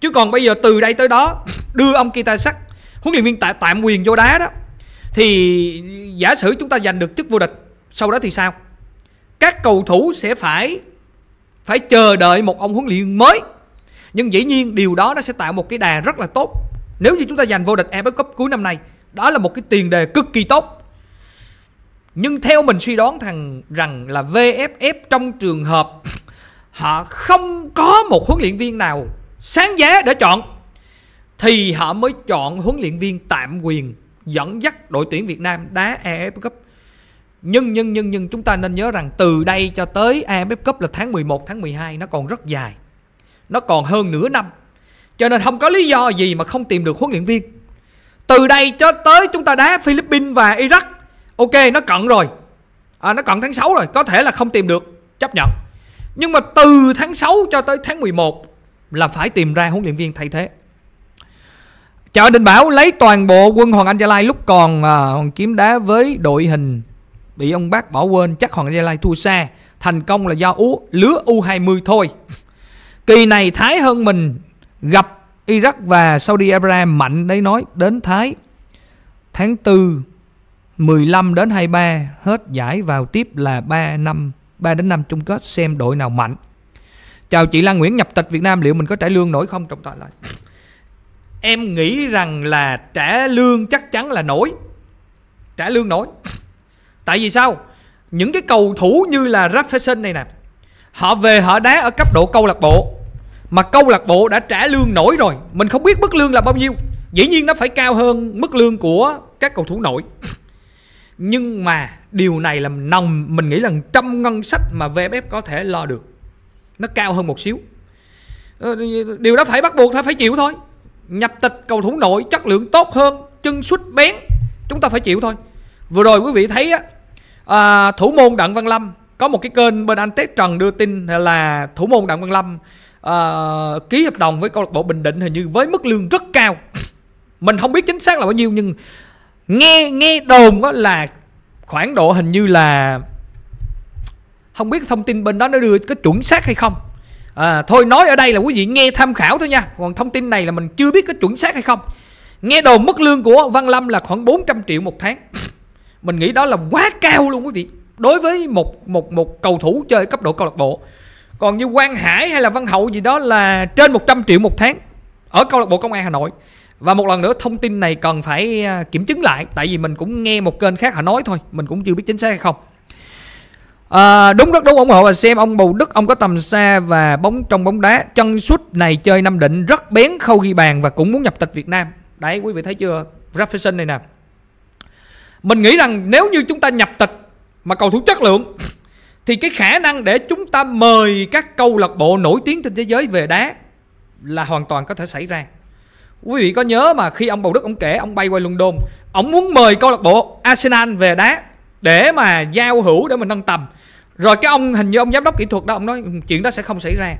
Chứ còn bây giờ từ đây tới đó đưa ông Kitasak huấn luyện viên tại tạm quyền vô đá đó thì giả sử chúng ta giành được chức vô địch sau đó thì sao? Các cầu thủ sẽ phải phải chờ đợi một ông huấn luyện mới. Nhưng dĩ nhiên điều đó nó sẽ tạo một cái đà rất là tốt nếu như chúng ta giành vô địch AFF Cup cuối năm nay, đó là một cái tiền đề cực kỳ tốt. Nhưng theo mình suy đoán thằng rằng là VFF trong trường hợp họ không có một huấn luyện viên nào sáng giá để chọn thì họ mới chọn huấn luyện viên tạm quyền dẫn dắt đội tuyển Việt Nam đá AFF e Cup. Nhưng nhưng nhưng nhưng chúng ta nên nhớ rằng từ đây cho tới AFF e Cup là tháng 11 tháng 12 nó còn rất dài. Nó còn hơn nửa năm cho nên không có lý do gì mà không tìm được huấn luyện viên Từ đây cho tới chúng ta đá Philippines và Iraq Ok nó cận rồi à, Nó cận tháng 6 rồi Có thể là không tìm được Chấp nhận Nhưng mà từ tháng 6 cho tới tháng 11 Là phải tìm ra huấn luyện viên thay thế Chợ Đình Bảo lấy toàn bộ quân Hoàng Anh Gia Lai lúc còn à, Hoàng Kiếm đá với đội hình bị ông bác bỏ quên chắc Hoàng Anh Gia Lai thua xa thành công là do ú, lứa U20 thôi kỳ này Thái hơn mình gặp Iraq và Saudi Arabia mạnh đấy nói đến Thái tháng 4 15 đến 23 hết giải vào tiếp là 3 năm 3 đến 5 chung kết xem đội nào mạnh chào chị Lan Nguyễn nhập tịch Việt Nam liệu mình có trả lương nổi không trọng tài lại em nghĩ rằng là trả lương chắc chắn là nổi trả lương nổi tại vì sao những cái cầu thủ như là Rafaelson này nè họ về họ đá ở cấp độ câu lạc bộ mà câu lạc bộ đã trả lương nổi rồi mình không biết mức lương là bao nhiêu dĩ nhiên nó phải cao hơn mức lương của các cầu thủ nổi nhưng mà điều này là nằm mình nghĩ là trăm ngân sách mà vff có thể lo được nó cao hơn một xíu ờ, điều đó phải bắt buộc thôi phải chịu thôi nhập tịch cầu thủ nội chất lượng tốt hơn chân suất bén chúng ta phải chịu thôi vừa rồi quý vị thấy á à, thủ môn đặng văn lâm có một cái kênh bên anh tết trần đưa tin là thủ môn đặng văn lâm uh, ký hợp đồng với câu lạc bộ Bình Định hình như với mức lương rất cao mình không biết chính xác là bao nhiêu nhưng nghe nghe đồn đó là khoảng độ hình như là không biết thông tin bên đó nó đưa có chuẩn xác hay không à, thôi nói ở đây là quý vị nghe tham khảo thôi nha còn thông tin này là mình chưa biết có chuẩn xác hay không nghe đồn mức lương của Văn Lâm là khoảng 400 triệu một tháng mình nghĩ đó là quá cao luôn quý vị đối với một một một cầu thủ chơi cấp độ câu lạc bộ còn như Quang Hải hay là Văn Hậu gì đó là trên 100 triệu một tháng ở câu lạc bộ công an Hà Nội và một lần nữa thông tin này cần phải à, kiểm chứng lại tại vì mình cũng nghe một kênh khác họ nói thôi mình cũng chưa biết chính xác hay không à, đúng rất đúng ủng hộ và xem ông Bầu Đức ông có tầm xa và bóng trong bóng đá chân sút này chơi Nam Định rất bén khâu ghi bàn và cũng muốn nhập tịch Việt Nam đấy quý vị thấy chưa Rafaelson này nè mình nghĩ rằng nếu như chúng ta nhập tịch mà cầu thủ chất lượng thì cái khả năng để chúng ta mời các câu lạc bộ nổi tiếng trên thế giới về đá là hoàn toàn có thể xảy ra quý vị có nhớ mà khi ông bầu đức ông kể ông bay qua london ông muốn mời câu lạc bộ arsenal về đá để mà giao hữu để mà nâng tầm rồi cái ông hình như ông giám đốc kỹ thuật đó ông nói chuyện đó sẽ không xảy ra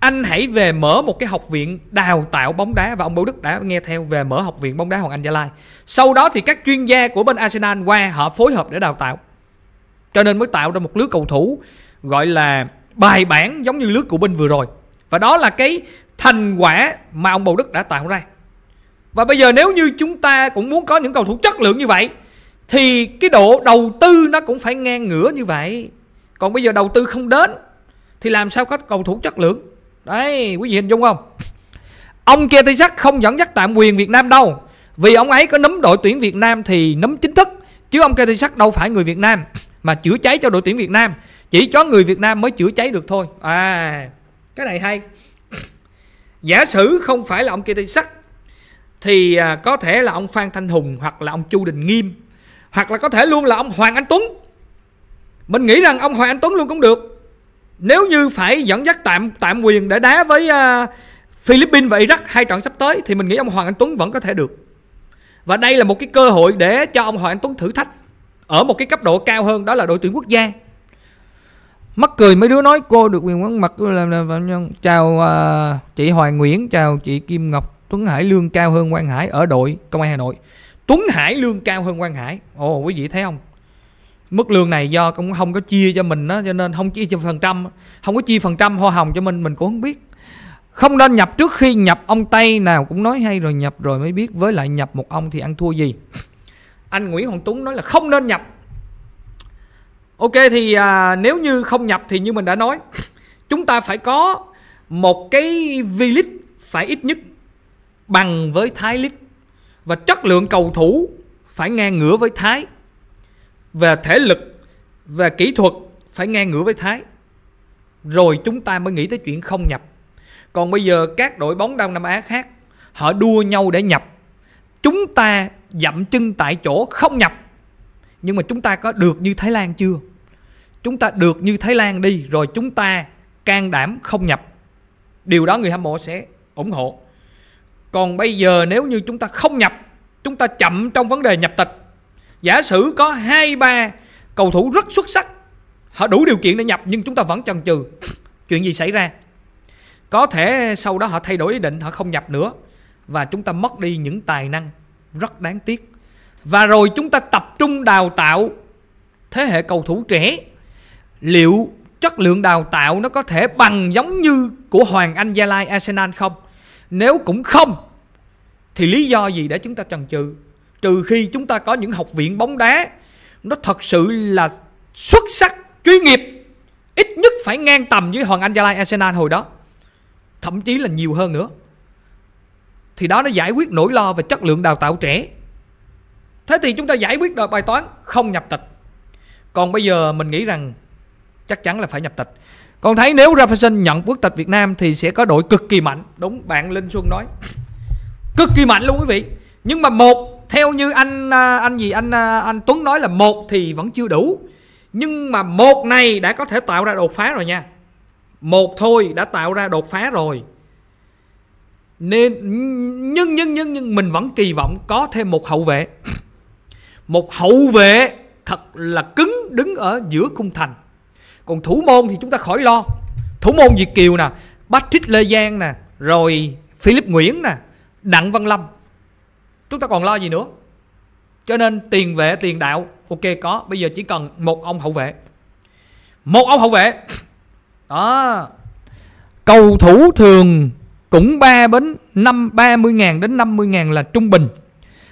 anh hãy về mở một cái học viện đào tạo bóng đá và ông bầu Đức đã nghe theo về mở học viện bóng đá Hoàng Anh Gia Lai. Sau đó thì các chuyên gia của bên Arsenal qua họ phối hợp để đào tạo cho nên mới tạo ra một lứa cầu thủ gọi là bài bản giống như lứa của binh vừa rồi và đó là cái thành quả mà ông bầu đức đã tạo ra và bây giờ nếu như chúng ta cũng muốn có những cầu thủ chất lượng như vậy thì cái độ đầu tư nó cũng phải ngang ngửa như vậy còn bây giờ đầu tư không đến thì làm sao có cầu thủ chất lượng đấy quý vị hình dung không ông kia tây sắc không dẫn dắt tạm quyền việt nam đâu vì ông ấy có nắm đội tuyển việt nam thì nắm chính thức chứ ông kia tây sắc đâu phải người việt nam mà chữa cháy cho đội tuyển Việt Nam chỉ có người Việt Nam mới chữa cháy được thôi à cái này hay giả sử không phải là ông kia tây sắc thì à, có thể là ông Phan Thanh Hùng hoặc là ông Chu Đình Nghiêm hoặc là có thể luôn là ông Hoàng Anh Tuấn mình nghĩ rằng ông Hoàng Anh Tuấn luôn cũng được nếu như phải dẫn dắt tạm tạm quyền để đá với uh, Philippines và Iraq hai trận sắp tới thì mình nghĩ ông Hoàng Anh Tuấn vẫn có thể được và đây là một cái cơ hội để cho ông Hoàng Anh Tuấn thử thách ở một cái cấp độ cao hơn đó là đội tuyển quốc gia mắc cười mấy đứa nói cô được quyền vắng mặt làm là, chào uh, chị Hoàng Nguyễn chào chị Kim Ngọc Tuấn Hải lương cao hơn Quang Hải ở đội công an Hà Nội Tuấn Hải lương cao hơn Quang Hải ồ quý vị thấy không mức lương này do cũng không có chia cho mình đó cho nên không chia cho phần trăm không có chia phần trăm hoa hồng cho mình mình cũng không biết không nên nhập trước khi nhập ông tây nào cũng nói hay rồi nhập rồi mới biết với lại nhập một ông thì ăn thua gì anh Nguyễn Hoàng Tuấn nói là không nên nhập ok thì à, nếu như không nhập thì như mình đã nói chúng ta phải có một cái V-League phải ít nhất bằng với Thái League và chất lượng cầu thủ phải ngang ngửa với Thái về thể lực và kỹ thuật phải ngang ngửa với Thái rồi chúng ta mới nghĩ tới chuyện không nhập còn bây giờ các đội bóng Đông Nam Á khác họ đua nhau để nhập chúng ta dậm chân tại chỗ không nhập nhưng mà chúng ta có được như thái lan chưa chúng ta được như thái lan đi rồi chúng ta can đảm không nhập điều đó người hâm mộ sẽ ủng hộ còn bây giờ nếu như chúng ta không nhập chúng ta chậm trong vấn đề nhập tịch giả sử có hai ba cầu thủ rất xuất sắc họ đủ điều kiện để nhập nhưng chúng ta vẫn chần chừ chuyện gì xảy ra có thể sau đó họ thay đổi ý định họ không nhập nữa và chúng ta mất đi những tài năng rất đáng tiếc và rồi chúng ta tập trung đào tạo thế hệ cầu thủ trẻ liệu chất lượng đào tạo nó có thể bằng giống như của Hoàng Anh Gia Lai Arsenal không nếu cũng không thì lý do gì để chúng ta chần chừ trừ khi chúng ta có những học viện bóng đá nó thật sự là xuất sắc chuyên nghiệp ít nhất phải ngang tầm với Hoàng Anh Gia Lai Arsenal hồi đó thậm chí là nhiều hơn nữa thì đó nó giải quyết nỗi lo về chất lượng đào tạo trẻ. Thế thì chúng ta giải quyết được bài toán không nhập tịch. Còn bây giờ mình nghĩ rằng chắc chắn là phải nhập tịch. Còn thấy nếu Rafaelson nhận quốc tịch Việt Nam thì sẽ có đội cực kỳ mạnh, đúng bạn Linh Xuân nói. Cực kỳ mạnh luôn quý vị. Nhưng mà một theo như anh à, anh gì anh à, anh Tuấn nói là một thì vẫn chưa đủ. Nhưng mà một này đã có thể tạo ra đột phá rồi nha. Một thôi đã tạo ra đột phá rồi nên nhưng nhưng nhưng nhưng mình vẫn kỳ vọng có thêm một hậu vệ một hậu vệ thật là cứng đứng ở giữa khung thành còn thủ môn thì chúng ta khỏi lo thủ môn việt kiều nè patrick lê giang nè rồi philip nguyễn nè đặng văn lâm chúng ta còn lo gì nữa cho nên tiền vệ tiền đạo ok có bây giờ chỉ cần một ông hậu vệ một ông hậu vệ đó cầu thủ thường cũng 3 đến 5 30 ngàn đến 50 ngàn là trung bình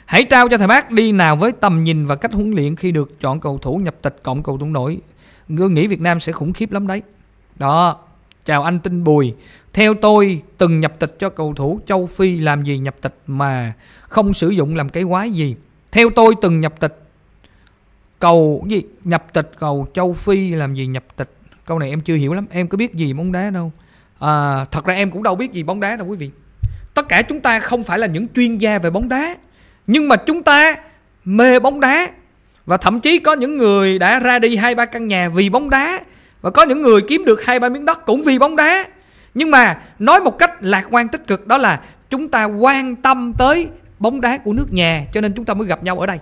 hãy trao cho thầy bác đi nào với tầm nhìn và cách huấn luyện khi được chọn cầu thủ nhập tịch cộng cầu thủ nội tôi nghĩ Việt Nam sẽ khủng khiếp lắm đấy đó chào anh Tinh Bùi theo tôi từng nhập tịch cho cầu thủ châu Phi làm gì nhập tịch mà không sử dụng làm cái quái gì theo tôi từng nhập tịch cầu gì nhập tịch cầu châu Phi làm gì nhập tịch câu này em chưa hiểu lắm em có biết gì bóng đá đâu à, thật ra em cũng đâu biết gì bóng đá đâu quý vị tất cả chúng ta không phải là những chuyên gia về bóng đá nhưng mà chúng ta mê bóng đá và thậm chí có những người đã ra đi hai ba căn nhà vì bóng đá và có những người kiếm được hai ba miếng đất cũng vì bóng đá nhưng mà nói một cách lạc quan tích cực đó là chúng ta quan tâm tới bóng đá của nước nhà cho nên chúng ta mới gặp nhau ở đây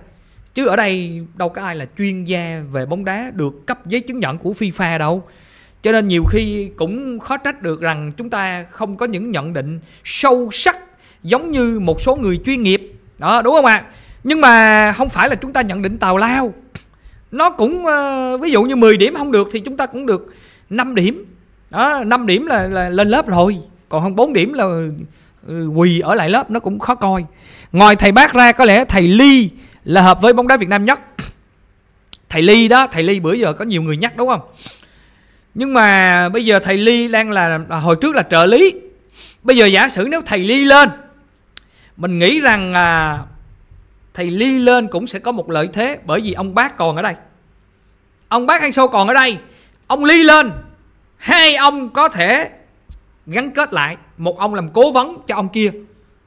chứ ở đây đâu có ai là chuyên gia về bóng đá được cấp giấy chứng nhận của fifa đâu cho nên nhiều khi cũng khó trách được rằng chúng ta không có những nhận định sâu sắc giống như một số người chuyên nghiệp đó đúng không ạ nhưng mà không phải là chúng ta nhận định tào lao nó cũng ờ, ví dụ như 10 điểm không được thì chúng ta cũng được 5 điểm đó 5 điểm là, là lên lớp rồi còn không 4 điểm là ừ, quỳ ở lại lớp nó cũng khó coi ngoài thầy bác ra có lẽ thầy ly là hợp với bóng đá việt nam nhất thầy ly đó thầy ly bữa giờ có nhiều người nhắc đúng không nhưng mà bây giờ thầy ly đang là hồi trước là trợ lý bây giờ giả sử nếu thầy ly lên mình nghĩ rằng à, thầy ly lên cũng sẽ có một lợi thế bởi vì ông bác còn ở đây ông bác an sô còn ở đây ông ly lên hai ông có thể gắn kết lại một ông làm cố vấn cho ông kia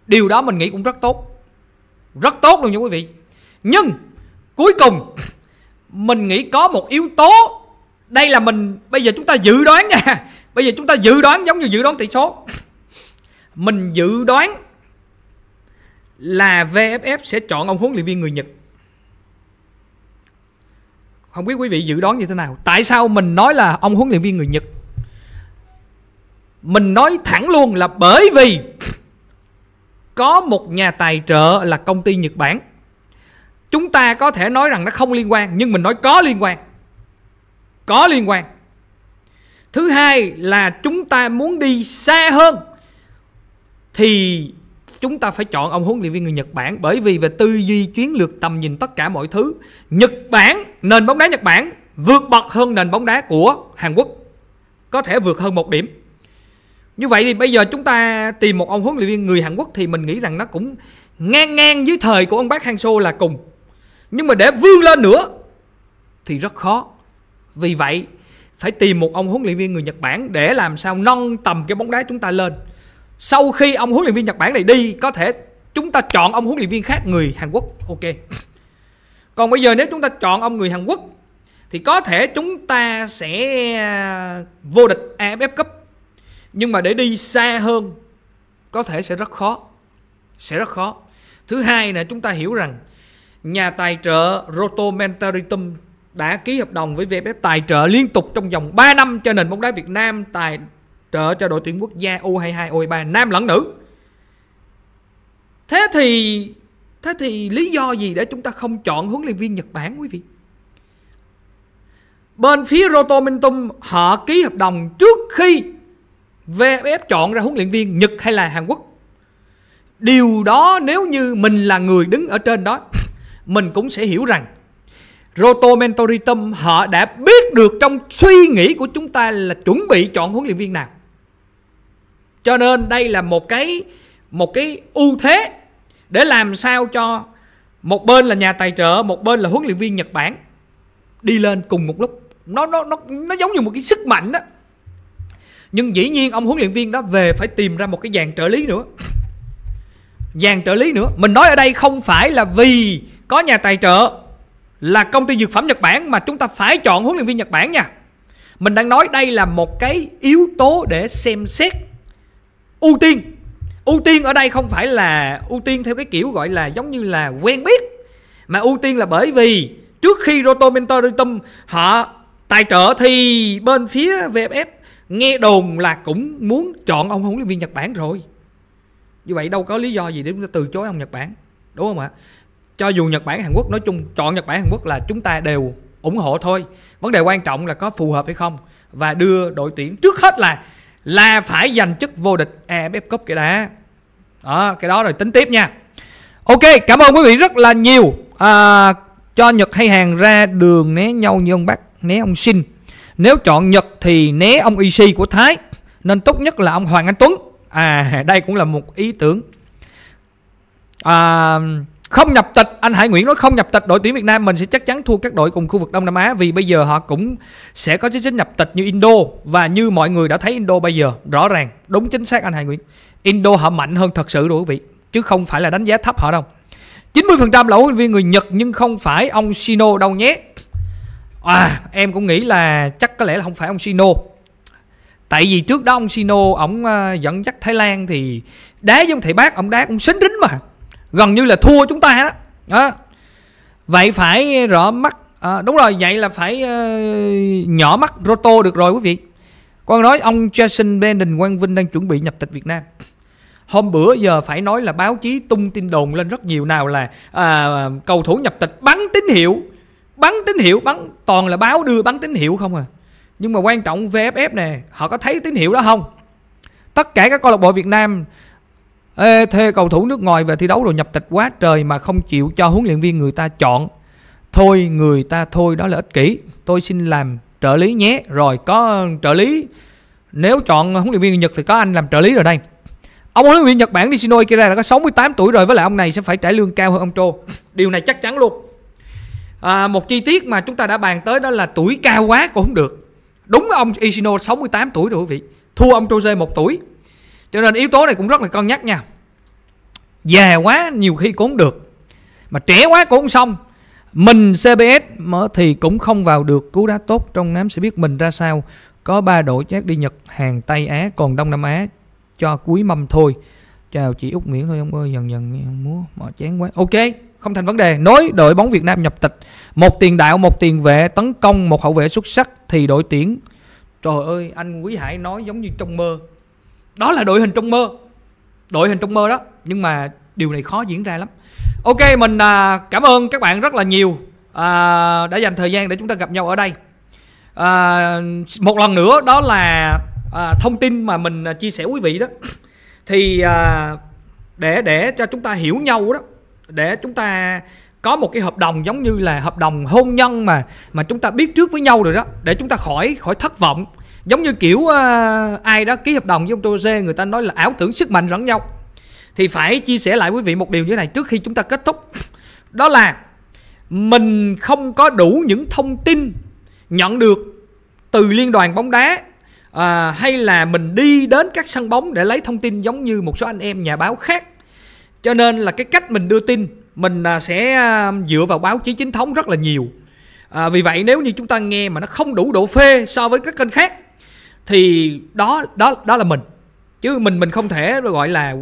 điều đó mình nghĩ cũng rất tốt rất tốt luôn nha quý vị nhưng cuối cùng mình nghĩ có một yếu tố đây là mình bây giờ chúng ta dự đoán nha bây giờ chúng ta dự đoán giống như dự đoán tỷ số mình dự đoán là VFF sẽ chọn ông huấn luyện viên người Nhật không biết quý vị dự đoán như thế nào tại sao mình nói là ông huấn luyện viên người Nhật mình nói thẳng luôn là bởi vì có một nhà tài trợ là công ty Nhật Bản chúng ta có thể nói rằng nó không liên quan nhưng mình nói có liên quan có liên quan thứ hai là chúng ta muốn đi xa hơn thì chúng ta phải chọn ông huấn luyện viên người Nhật Bản bởi vì về tư duy chiến lược tầm nhìn tất cả mọi thứ Nhật Bản nền bóng đá Nhật Bản vượt bậc hơn nền bóng đá của Hàn Quốc có thể vượt hơn một điểm như vậy thì bây giờ chúng ta tìm một ông huấn luyện viên người Hàn Quốc thì mình nghĩ rằng nó cũng ngang ngang với thời của ông bác Hang Seo là cùng nhưng mà để vươn lên nữa thì rất khó vì vậy phải tìm một ông huấn luyện viên người Nhật Bản để làm sao nâng tầm cái bóng đá chúng ta lên. Sau khi ông huấn luyện viên Nhật Bản này đi, có thể chúng ta chọn ông huấn luyện viên khác người Hàn Quốc. Ok. Còn bây giờ nếu chúng ta chọn ông người Hàn Quốc thì có thể chúng ta sẽ à, vô địch AFF Cup. Nhưng mà để đi xa hơn có thể sẽ rất khó. Sẽ rất khó. Thứ hai là chúng ta hiểu rằng nhà tài trợ Roto Mentaritum đã ký hợp đồng với VFF tài trợ liên tục trong vòng 3 năm cho nền bóng đá Việt Nam tài trợ cho đội tuyển quốc gia U22, U23 nam lẫn nữ. Thế thì thế thì lý do gì để chúng ta không chọn huấn luyện viên Nhật Bản quý vị? Bên phía Roto Mintum họ ký hợp đồng trước khi VFF chọn ra huấn luyện viên Nhật hay là Hàn Quốc. Điều đó nếu như mình là người đứng ở trên đó, mình cũng sẽ hiểu rằng Roto Mentoritum họ đã biết được trong suy nghĩ của chúng ta là chuẩn bị chọn huấn luyện viên nào. Cho nên đây là một cái một cái ưu thế để làm sao cho một bên là nhà tài trợ, một bên là huấn luyện viên Nhật Bản đi lên cùng một lúc. Nó nó nó nó giống như một cái sức mạnh đó. Nhưng dĩ nhiên ông huấn luyện viên đó về phải tìm ra một cái dàn trợ lý nữa. Dàn trợ lý nữa. Mình nói ở đây không phải là vì có nhà tài trợ là công ty dược phẩm Nhật Bản mà chúng ta phải chọn huấn luyện viên Nhật Bản nha. Mình đang nói đây là một cái yếu tố để xem xét ưu tiên. Ưu tiên ở đây không phải là ưu tiên theo cái kiểu gọi là giống như là quen biết mà ưu tiên là bởi vì trước khi Roto Mentorum họ tài trợ thì bên phía VFF nghe đồn là cũng muốn chọn ông huấn luyện viên Nhật Bản rồi. Như vậy đâu có lý do gì để chúng ta từ chối ông Nhật Bản, đúng không ạ? cho dù Nhật Bản Hàn Quốc nói chung chọn Nhật Bản Hàn Quốc là chúng ta đều ủng hộ thôi vấn đề quan trọng là có phù hợp hay không và đưa đội tuyển trước hết là là phải giành chức vô địch AFF Cup kia đã đó cái đó rồi tính tiếp nha ok cảm ơn quý vị rất là nhiều à, cho Nhật hay Hàn ra đường né nhau như ông bác né ông sinh nếu chọn Nhật thì né ông Ishii của Thái nên tốt nhất là ông Hoàng Anh Tuấn à đây cũng là một ý tưởng à, không nhập tịch anh Hải Nguyễn nói không nhập tịch đội tuyển Việt Nam mình sẽ chắc chắn thua các đội cùng khu vực Đông Nam Á vì bây giờ họ cũng sẽ có chính sách nhập tịch như Indo và như mọi người đã thấy Indo bây giờ rõ ràng đúng chính xác anh Hải Nguyễn Indo họ mạnh hơn thật sự rồi quý vị chứ không phải là đánh giá thấp họ đâu 90% là huấn luyện viên người Nhật nhưng không phải ông Shino đâu nhé à em cũng nghĩ là chắc có lẽ là không phải ông Shino tại vì trước đó ông Shino ổng ờ, dẫn dắt Thái Lan thì đá với ông thầy bác ông đá cũng xính rính mà gần như là thua chúng ta đó, đó. vậy phải rõ mắt à, đúng rồi vậy là phải uh, nhỏ mắt roto được rồi quý vị Quan nói ông Jason Biden Quang Vinh đang chuẩn bị nhập tịch Việt Nam hôm bữa giờ phải nói là báo chí tung tin đồn lên rất nhiều nào là à, cầu thủ nhập tịch bắn tín hiệu bắn tín hiệu bắn toàn là báo đưa bắn tín hiệu không à nhưng mà quan trọng VFF nè họ có thấy tín hiệu đó không tất cả các câu lạc bộ Việt Nam Ê, thuê cầu thủ nước ngoài về thi đấu rồi nhập tịch quá trời mà không chịu cho huấn luyện viên người ta chọn. Thôi người ta thôi đó là ích kỷ. Tôi xin làm trợ lý nhé. Rồi có trợ lý. Nếu chọn huấn luyện viên người Nhật thì có anh làm trợ lý rồi đây. Ông huấn luyện viên Nhật Bản Nishino Ikeda đã có 68 tuổi rồi với lại ông này sẽ phải trả lương cao hơn ông Trô. Điều này chắc chắn luôn. À, một chi tiết mà chúng ta đã bàn tới đó là tuổi cao quá cũng không được. Đúng ông Ishino 68 tuổi rồi quý vị. Thua ông Jose một tuổi cho nên yếu tố này cũng rất là cân nhắc nha già quá nhiều khi cũng được mà trẻ quá cũng xong mình CBS mở thì cũng không vào được cú đá tốt trong nám sẽ biết mình ra sao có ba đội chát đi Nhật hàng Tây Á còn Đông Nam Á cho cuối mâm thôi chào chị Úc Nguyễn thôi ông ơi dần dần múa mỏi chén quá ok không thành vấn đề nối đội bóng Việt Nam nhập tịch một tiền đạo một tiền vệ tấn công một hậu vệ xuất sắc thì đội tuyển trời ơi anh Quý Hải nói giống như trong mơ đó là đội hình trong mơ đội hình trong mơ đó nhưng mà điều này khó diễn ra lắm ok mình à, cảm ơn các bạn rất là nhiều à, đã dành thời gian để chúng ta gặp nhau ở đây à, một lần nữa đó là à, thông tin mà mình à, chia sẻ quý vị đó thì à, để để cho chúng ta hiểu nhau đó để chúng ta có một cái hợp đồng giống như là hợp đồng hôn nhân mà mà chúng ta biết trước với nhau rồi đó để chúng ta khỏi khỏi thất vọng giống như kiểu uh, ai đó ký hợp đồng với ông tô người ta nói là ảo tưởng sức mạnh lẫn nhau thì phải chia sẻ lại quý vị một điều như thế này trước khi chúng ta kết thúc đó là mình không có đủ những thông tin nhận được từ liên đoàn bóng đá à, hay là mình đi đến các sân bóng để lấy thông tin giống như một số anh em nhà báo khác cho nên là cái cách mình đưa tin mình ờ, sẽ dựa vào báo chí chính thống rất là nhiều à, vì vậy nếu như chúng ta nghe mà nó không đủ độ phê so với các kênh khác thì đó đó đó là mình chứ mình mình không thể gọi là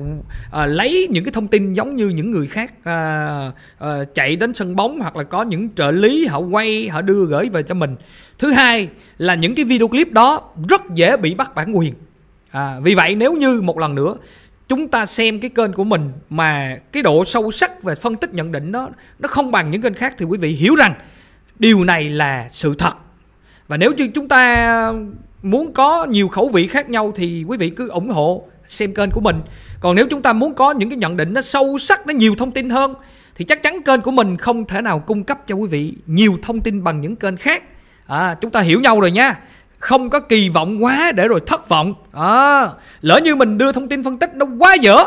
uh, lấy những cái thông tin giống như những người khác uh, uh, chạy đến sân bóng hoặc là có những trợ lý họ quay họ đưa gửi về cho mình thứ hai là những cái video clip đó rất dễ bị bắt bản quyền à, vì vậy nếu như một lần nữa chúng ta xem cái kênh của mình mà cái độ sâu sắc về phân tích nhận định đó nó không bằng những kênh khác thì quý vị hiểu rằng điều này là sự thật và nếu như chúng ta muốn có nhiều khẩu vị khác nhau thì quý vị cứ ủng hộ xem kênh của mình còn nếu chúng ta muốn có những cái nhận định nó sâu sắc nó nhiều thông tin hơn thì chắc chắn kênh của mình không thể nào cung cấp cho quý vị nhiều thông tin bằng những kênh khác à, chúng ta hiểu nhau rồi nha không có kỳ vọng quá để rồi thất vọng à, lỡ như mình đưa thông tin phân tích nó quá dở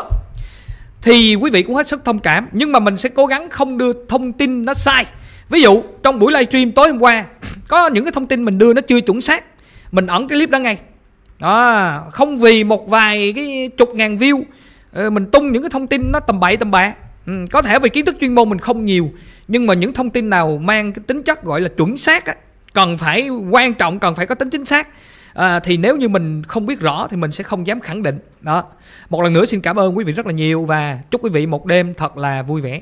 thì quý vị cũng hết sức thông cảm nhưng mà mình sẽ cố gắng không đưa thông tin nó sai ví dụ trong buổi livestream tối hôm qua có những cái thông tin mình đưa nó chưa chuẩn xác mình ẩn cái clip đó ngay đó không vì một vài cái chục ngàn view ờ, mình tung những cái thông tin nó tầm bậy tầm bạ ừ, có thể về kiến thức chuyên môn mình không nhiều nhưng mà những thông tin nào mang cái tính chất gọi là chuẩn xác á, cần phải quan trọng cần phải có tính chính xác à, thì nếu như mình không biết rõ thì mình sẽ không dám khẳng định đó một lần nữa xin cảm ơn quý vị rất là nhiều và chúc quý vị một đêm thật là vui vẻ